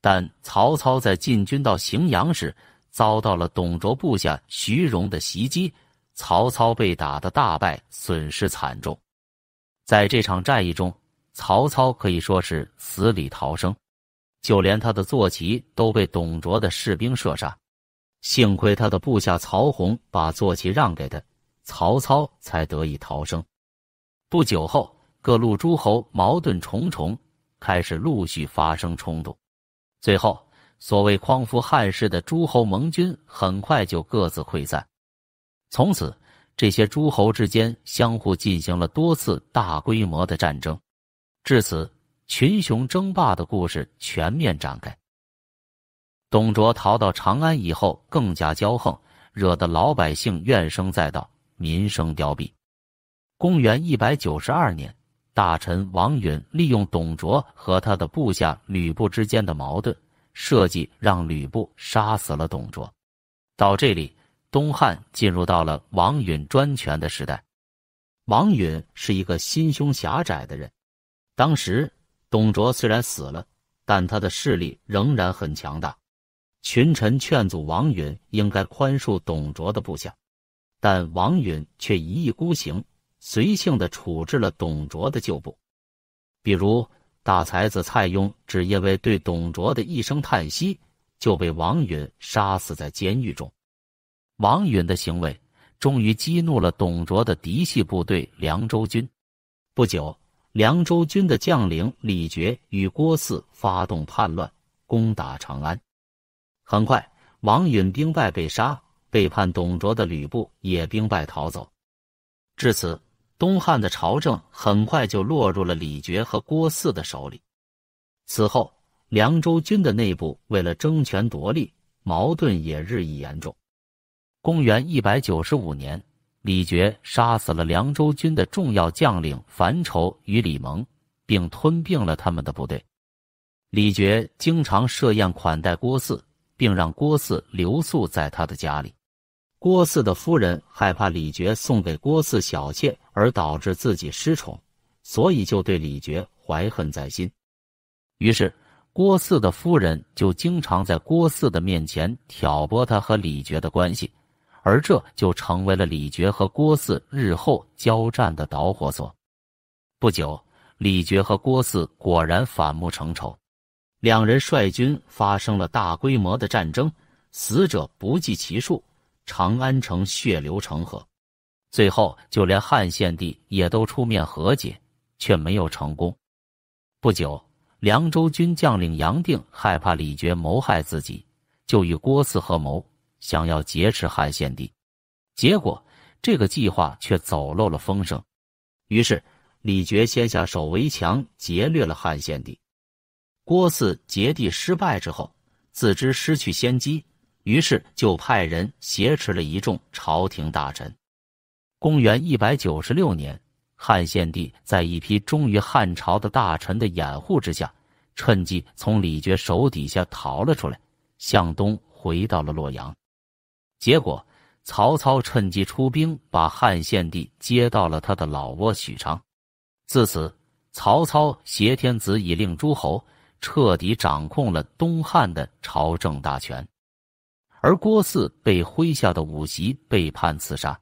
但曹操在进军到荥阳时，遭到了董卓部下徐荣的袭击，曹操被打得大败，损失惨重。在这场战役中，曹操可以说是死里逃生，就连他的坐骑都被董卓的士兵射杀，幸亏他的部下曹洪把坐骑让给他，曹操才得以逃生。不久后，各路诸侯矛盾重重，开始陆续发生冲突。最后，所谓匡扶汉室的诸侯盟军很快就各自溃散。从此，这些诸侯之间相互进行了多次大规模的战争。至此，群雄争霸的故事全面展开。董卓逃到长安以后，更加骄横，惹得老百姓怨声载道，民生凋敝。公元一百九十二年。大臣王允利用董卓和他的部下吕布之间的矛盾，设计让吕布杀死了董卓。到这里，东汉进入到了王允专权的时代。王允是一个心胸狭窄的人。当时，董卓虽然死了，但他的势力仍然很强大。群臣劝阻王允应该宽恕董卓的部下，但王允却一意孤行。随性的处置了董卓的旧部，比如大才子蔡邕，只因为对董卓的一声叹息，就被王允杀死在监狱中。王允的行为终于激怒了董卓的嫡系部队凉州军。不久，凉州军的将领李傕与郭汜发动叛乱，攻打长安。很快，王允兵败被杀，背叛董卓的吕布也兵败逃走。至此。东汉的朝政很快就落入了李傕和郭汜的手里。此后，凉州军的内部为了争权夺利，矛盾也日益严重。公元一百九十五年，李傕杀死了凉州军的重要将领樊稠与李蒙，并吞并了他们的部队。李傕经常设宴款待郭汜，并让郭汜留宿在他的家里。郭汜的夫人害怕李珏送给郭汜小妾而导致自己失宠，所以就对李珏怀恨在心。于是，郭汜的夫人就经常在郭汜的面前挑拨他和李珏的关系，而这就成为了李珏和郭汜日后交战的导火索。不久，李珏和郭汜果然反目成仇，两人率军发生了大规模的战争，死者不计其数。长安城血流成河，最后就连汉献帝也都出面和解，却没有成功。不久，凉州军将领杨定害怕李傕谋害自己，就与郭汜合谋，想要劫持汉献帝。结果，这个计划却走漏了风声，于是李傕先下手为强，劫掠了汉献帝。郭汜劫帝失败之后，自知失去先机。于是就派人挟持了一众朝廷大臣。公元一百九十六年，汉献帝在一批忠于汉朝的大臣的掩护之下，趁机从李傕手底下逃了出来，向东回到了洛阳。结果，曹操趁机出兵，把汉献帝接到了他的老窝许昌。自此，曹操挟天子以令诸侯，彻底掌控了东汉的朝政大权。而郭汜被麾下的武吉背叛刺杀，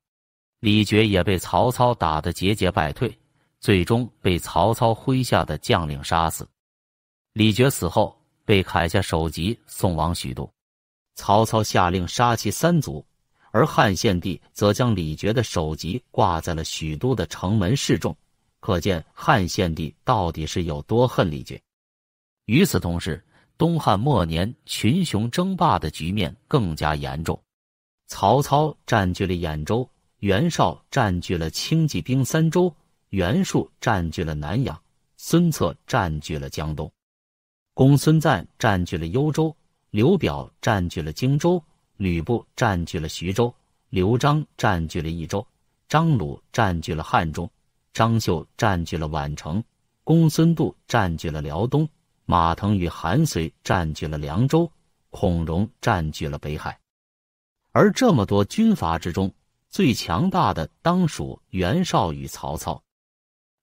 李傕也被曹操打得节节败退，最终被曹操麾下的将领杀死。李傕死后，被砍下首级送往许都，曹操下令杀其三族，而汉献帝则将李傕的首级挂在了许都的城门示众，可见汉献帝到底是有多恨李傕。与此同时，东汉末年，群雄争霸的局面更加严重。曹操占据了兖州，袁绍占据了轻骑兵三州，袁术占据了南阳，孙策占据了江东，公孙瓒占据了幽州，刘表占据了荆州，吕布占据了徐州，刘璋占据了益州，张鲁占据了汉中，张绣占据了宛城，公孙度占据了辽东。马腾与韩遂占据了凉州，孔融占据了北海。而这么多军阀之中，最强大的当属袁绍与曹操。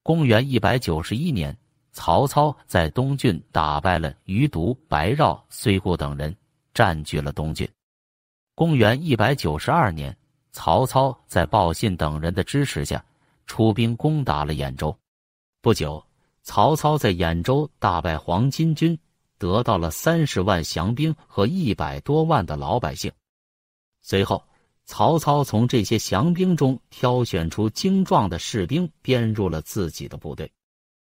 公元一百九十一年，曹操在东郡打败了余毒、白绕、崔固等人，占据了东郡。公元一百九十二年，曹操在报信等人的支持下，出兵攻打了兖州。不久。曹操在兖州大败黄巾军，得到了三十万降兵和一百多万的老百姓。随后，曹操从这些降兵中挑选出精壮的士兵，编入了自己的部队。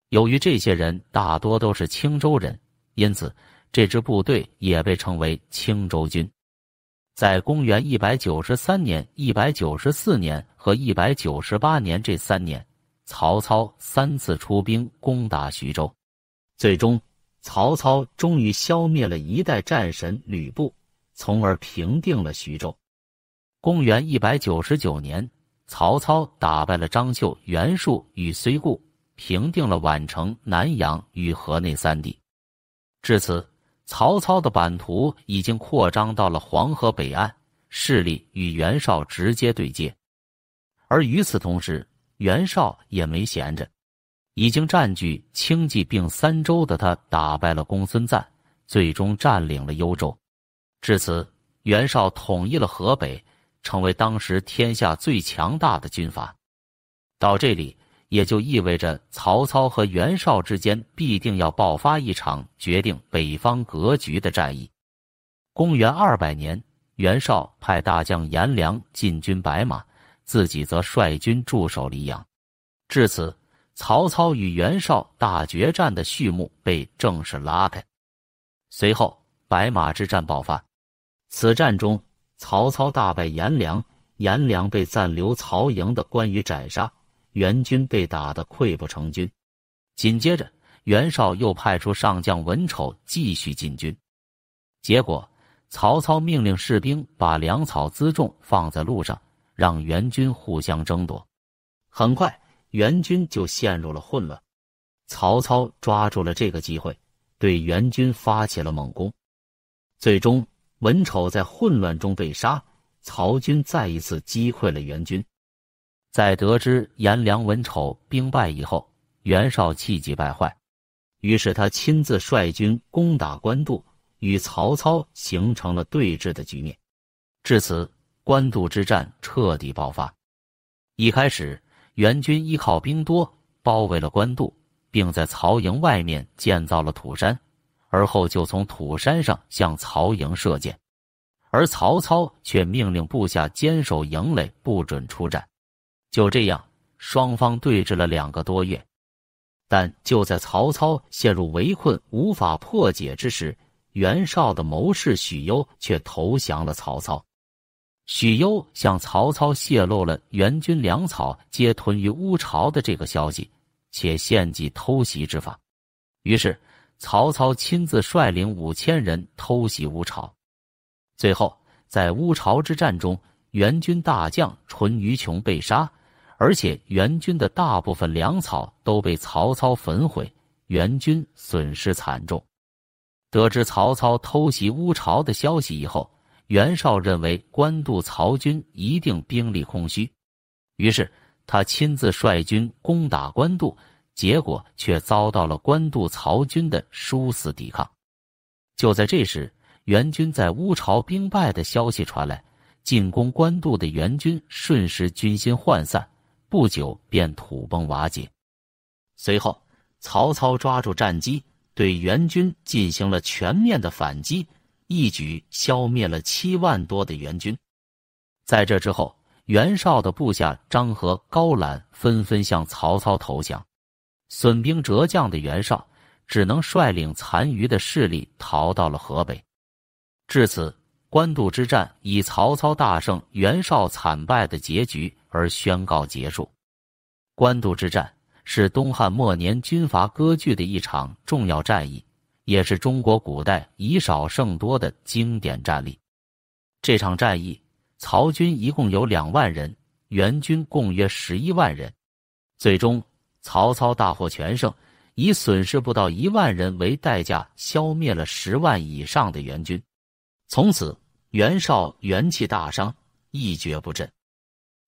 由于这些人大多都是青州人，因此这支部队也被称为青州军。在公元一百九十三年、一百九十四年和一百九十八年这三年。曹操三次出兵攻打徐州，最终曹操终于消灭了一代战神吕布，从而平定了徐州。公元一百九十九年，曹操打败了张绣、袁术与崔固，平定了宛城、南阳与河内三地。至此，曹操的版图已经扩张到了黄河北岸，势力与袁绍直接对接。而与此同时，袁绍也没闲着，已经占据清冀并三州的他打败了公孙瓒，最终占领了幽州。至此，袁绍统一了河北，成为当时天下最强大的军阀。到这里，也就意味着曹操和袁绍之间必定要爆发一场决定北方格局的战役。公元二百年，袁绍派大将颜良进军白马。自己则率军驻守黎阳。至此，曹操与袁绍大决战的序幕被正式拉开。随后，白马之战爆发。此战中，曹操大败颜良，颜良被暂留曹营的关羽斩杀，元军被打得溃不成军。紧接着，袁绍又派出上将文丑继续进军。结果，曹操命令士兵把粮草辎重放在路上。让援军互相争夺，很快援军就陷入了混乱。曹操抓住了这个机会，对援军发起了猛攻。最终，文丑在混乱中被杀，曹军再一次击溃了援军。在得知颜良、文丑兵败以后，袁绍气急败坏，于是他亲自率军攻打官渡，与曹操形成了对峙的局面。至此。官渡之战彻底爆发。一开始，元军依靠兵多包围了官渡，并在曹营外面建造了土山，而后就从土山上向曹营射箭。而曹操却命令部下坚守营垒，不准出战。就这样，双方对峙了两个多月。但就在曹操陷入围困、无法破解之时，袁绍的谋士许攸却投降了曹操。许攸向曹操泄露了援军粮草皆屯于乌巢的这个消息，且献计偷袭之法。于是，曹操亲自率领五千人偷袭乌巢。最后，在乌巢之战中，援军大将淳于琼被杀，而且援军的大部分粮草都被曹操焚毁，援军损失惨重。得知曹操偷袭乌巢的消息以后，袁绍认为官渡曹军一定兵力空虚，于是他亲自率军攻打官渡，结果却遭到了官渡曹军的殊死抵抗。就在这时，元军在乌巢兵败的消息传来，进攻官渡的元军瞬时军心涣散，不久便土崩瓦解。随后，曹操抓住战机，对元军进行了全面的反击。一举消灭了七万多的援军，在这之后，袁绍的部下张合、高览纷纷向曹操投降，损兵折将的袁绍只能率领残余的势力逃到了河北。至此，官渡之战以曹操大胜、袁绍惨败的结局而宣告结束。官渡之战是东汉末年军阀割据的一场重要战役。也是中国古代以少胜多的经典战例。这场战役，曹军一共有两万人，援军共约十一万人。最终，曹操大获全胜，以损失不到一万人为代价，消灭了十万以上的援军。从此，袁绍元气大伤，一蹶不振。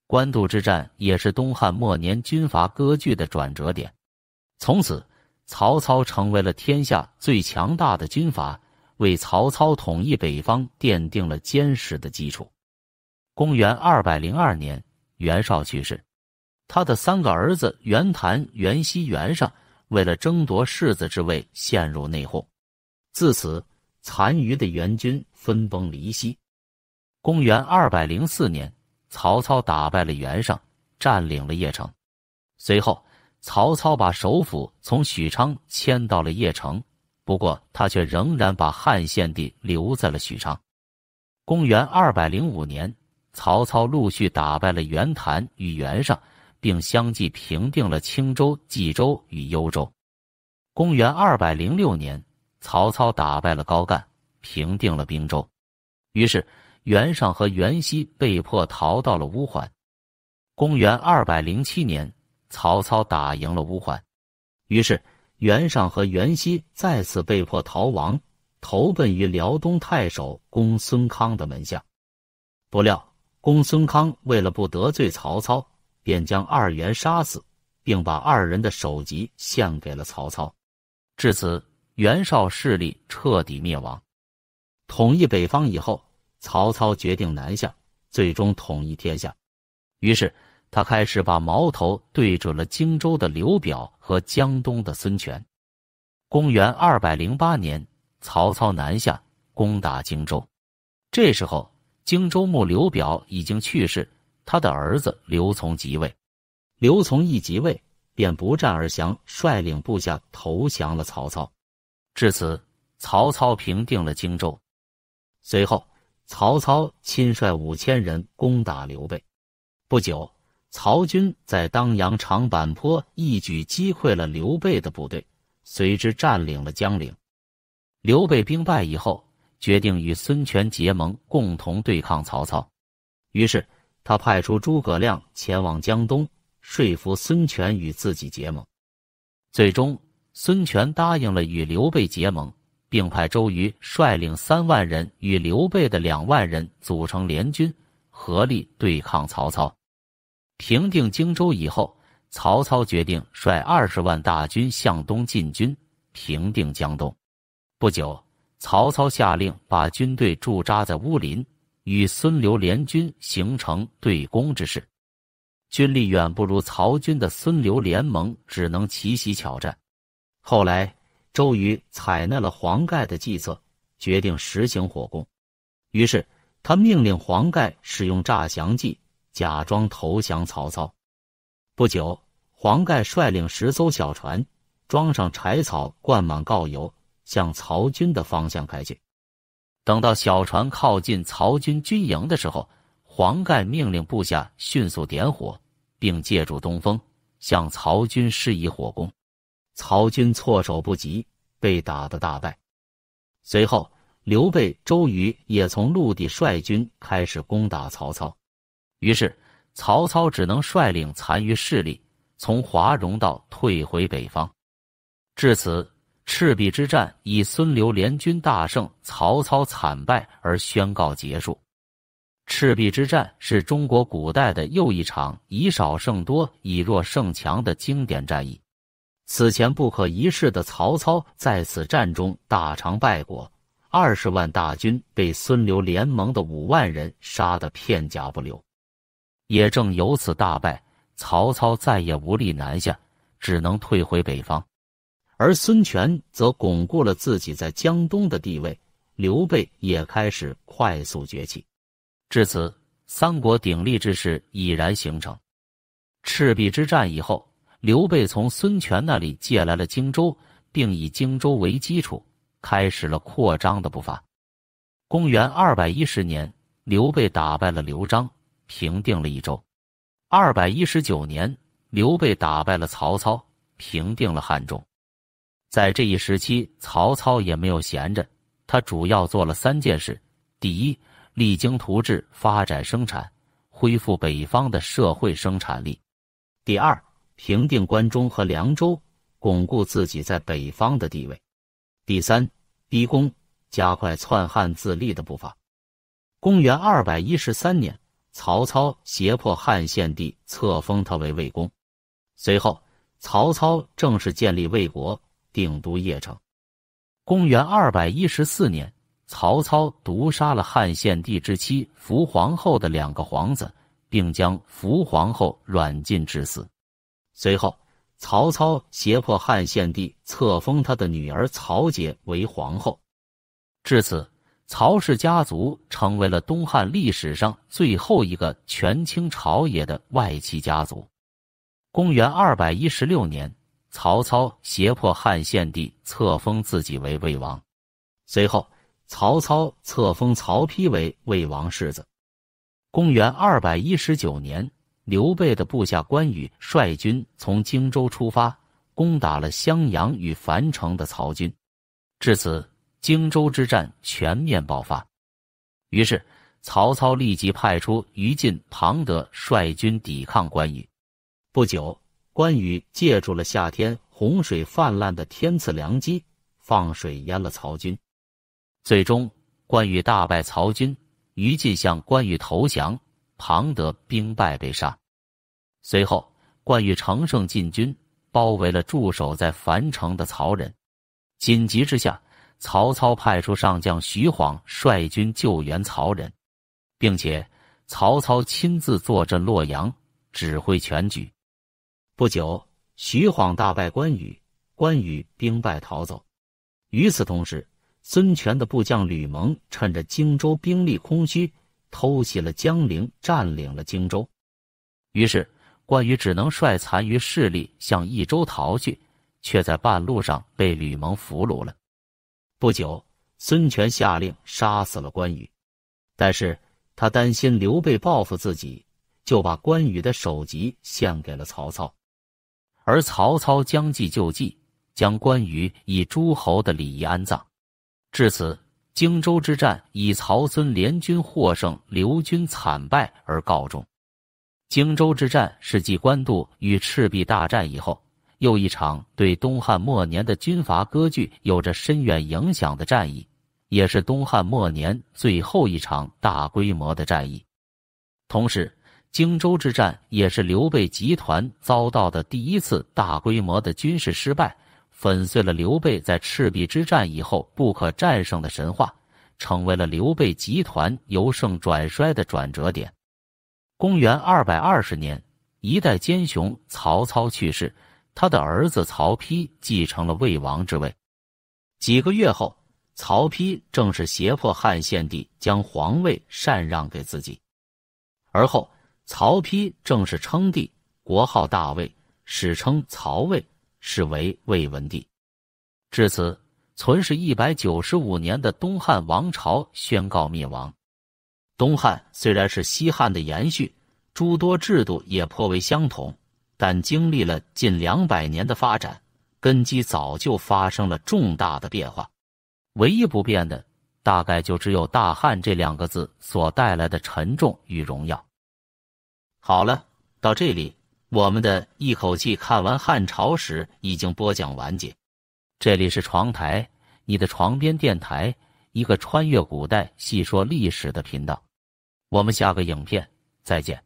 官渡之战也是东汉末年军阀割据的转折点。从此，曹操成为了天下最强大的军阀，为曹操统一北方奠定了坚实的基础。公元二百零二年，袁绍去世，他的三个儿子袁谭、袁熙、袁尚为了争夺世子之位，陷入内讧。自此，残余的袁军分崩离析。公元二百零四年，曹操打败了袁尚，占领了邺城，随后。曹操把首府从许昌迁到了邺城，不过他却仍然把汉献帝留在了许昌。公元二百零五年，曹操陆续打败了袁谭与袁尚，并相继平定了青州、冀州与幽州。公元二百零六年，曹操打败了高干，平定了并州，于是袁尚和袁熙被迫逃到了乌桓。公元二百零七年。曹操打赢了乌桓，于是袁尚和袁熙再次被迫逃亡，投奔于辽东太守公孙康的门下。不料，公孙康为了不得罪曹操，便将二袁杀死，并把二人的首级献给了曹操。至此，袁绍势力彻底灭亡。统一北方以后，曹操决定南下，最终统一天下。于是。他开始把矛头对准了荆州的刘表和江东的孙权。公元二百零八年，曹操南下攻打荆州。这时候，荆州牧刘表已经去世，他的儿子刘琮即位。刘琮一即位，便不战而降，率领部下投降了曹操。至此，曹操平定了荆州。随后，曹操亲率五千人攻打刘备。不久。曹军在当阳长坂坡一举击溃了刘备的部队，随之占领了江陵。刘备兵败以后，决定与孙权结盟，共同对抗曹操。于是，他派出诸葛亮前往江东，说服孙权与自己结盟。最终，孙权答应了与刘备结盟，并派周瑜率领三万人与刘备的两万人组成联军，合力对抗曹操。平定荆州以后，曹操决定率二十万大军向东进军，平定江东。不久，曹操下令把军队驻扎在乌林，与孙刘联军形成对攻之势。军力远不如曹军的孙刘联盟只能奇袭巧战。后来，周瑜采纳了黄盖的计策，决定实行火攻。于是，他命令黄盖使用诈降计。假装投降曹操。不久，黄盖率领十艘小船，装上柴草，灌满告油，向曹军的方向开去。等到小船靠近曹军军营的时候，黄盖命令部下迅速点火，并借助东风向曹军施以火攻。曹军措手不及，被打得大败。随后，刘备、周瑜也从陆地率军开始攻打曹操。于是，曹操只能率领残余势力从华容道退回北方。至此，赤壁之战以孙刘联军大胜、曹操惨败而宣告结束。赤壁之战是中国古代的又一场以少胜多、以弱胜强的经典战役。此前不可一世的曹操在此战中大尝败果，二十万大军被孙刘联盟的五万人杀得片甲不留。也正由此大败，曹操再也无力南下，只能退回北方；而孙权则巩固了自己在江东的地位，刘备也开始快速崛起。至此，三国鼎立之势已然形成。赤壁之战以后，刘备从孙权那里借来了荆州，并以荆州为基础，开始了扩张的步伐。公元二百一十年，刘备打败了刘璋。平定了益州。二百一十九年，刘备打败了曹操，平定了汉中。在这一时期，曹操也没有闲着，他主要做了三件事：第一，励精图治，发展生产，恢复北方的社会生产力；第二，平定关中和凉州，巩固自己在北方的地位；第三，逼宫，加快篡汉自立的步伐。公元二百一十三年。曹操胁迫汉献帝册封他为魏公，随后曹操正式建立魏国，定都邺城。公元二百一十四年，曹操毒杀了汉献帝之妻伏皇后的两个皇子，并将伏皇后软禁致死。随后，曹操胁迫汉献帝册封他的女儿曹节为皇后，至此。曹氏家族成为了东汉历史上最后一个权倾朝野的外戚家族。公元二百一十六年，曹操胁迫汉献帝册封自己为魏王，随后曹操册封曹丕为魏王世子。公元二百一十九年，刘备的部下关羽率军从荆州出发，攻打了襄阳与樊城的曹军，至此。荆州之战全面爆发，于是曹操立即派出于禁、庞德率军抵抗关羽。不久，关羽借助了夏天洪水泛滥的天赐良机，放水淹了曹军。最终，关羽大败曹军，于禁向关羽投降，庞德兵败被杀。随后，关羽乘胜进军，包围了驻守在樊城的曹仁。紧急之下，曹操派出上将徐晃率军救援曹仁，并且曹操亲自坐镇洛阳指挥全局。不久，徐晃大败关羽，关羽兵败逃走。与此同时，孙权的部将吕蒙趁着荆州兵力空虚，偷袭了江陵，占领了荆州。于是，关羽只能率残余势力向益州逃去，却在半路上被吕蒙俘虏了。不久，孙权下令杀死了关羽，但是他担心刘备报复自己，就把关羽的首级献给了曹操。而曹操将计就计，将关羽以诸侯的礼仪安葬。至此，荆州之战以曹孙联军获胜、刘军惨败而告终。荆州之战是继官渡与赤壁大战以后。又一场对东汉末年的军阀割据有着深远影响的战役，也是东汉末年最后一场大规模的战役。同时，荆州之战也是刘备集团遭到的第一次大规模的军事失败，粉碎了刘备在赤壁之战以后不可战胜的神话，成为了刘备集团由盛转衰的转折点。公元二百二十年，一代奸雄曹操去世。他的儿子曹丕继承了魏王之位，几个月后，曹丕正式胁迫汉献帝将皇位禅让给自己，而后曹丕正式称帝，国号大魏，史称曹魏，是为魏文帝。至此，存世一百九十五年的东汉王朝宣告灭亡。东汉虽然是西汉的延续，诸多制度也颇为相同。但经历了近两百年的发展，根基早就发生了重大的变化。唯一不变的，大概就只有“大汉”这两个字所带来的沉重与荣耀。好了，到这里，我们的一口气看完汉朝史已经播讲完结。这里是床台，你的床边电台，一个穿越古代细说历史的频道。我们下个影片再见。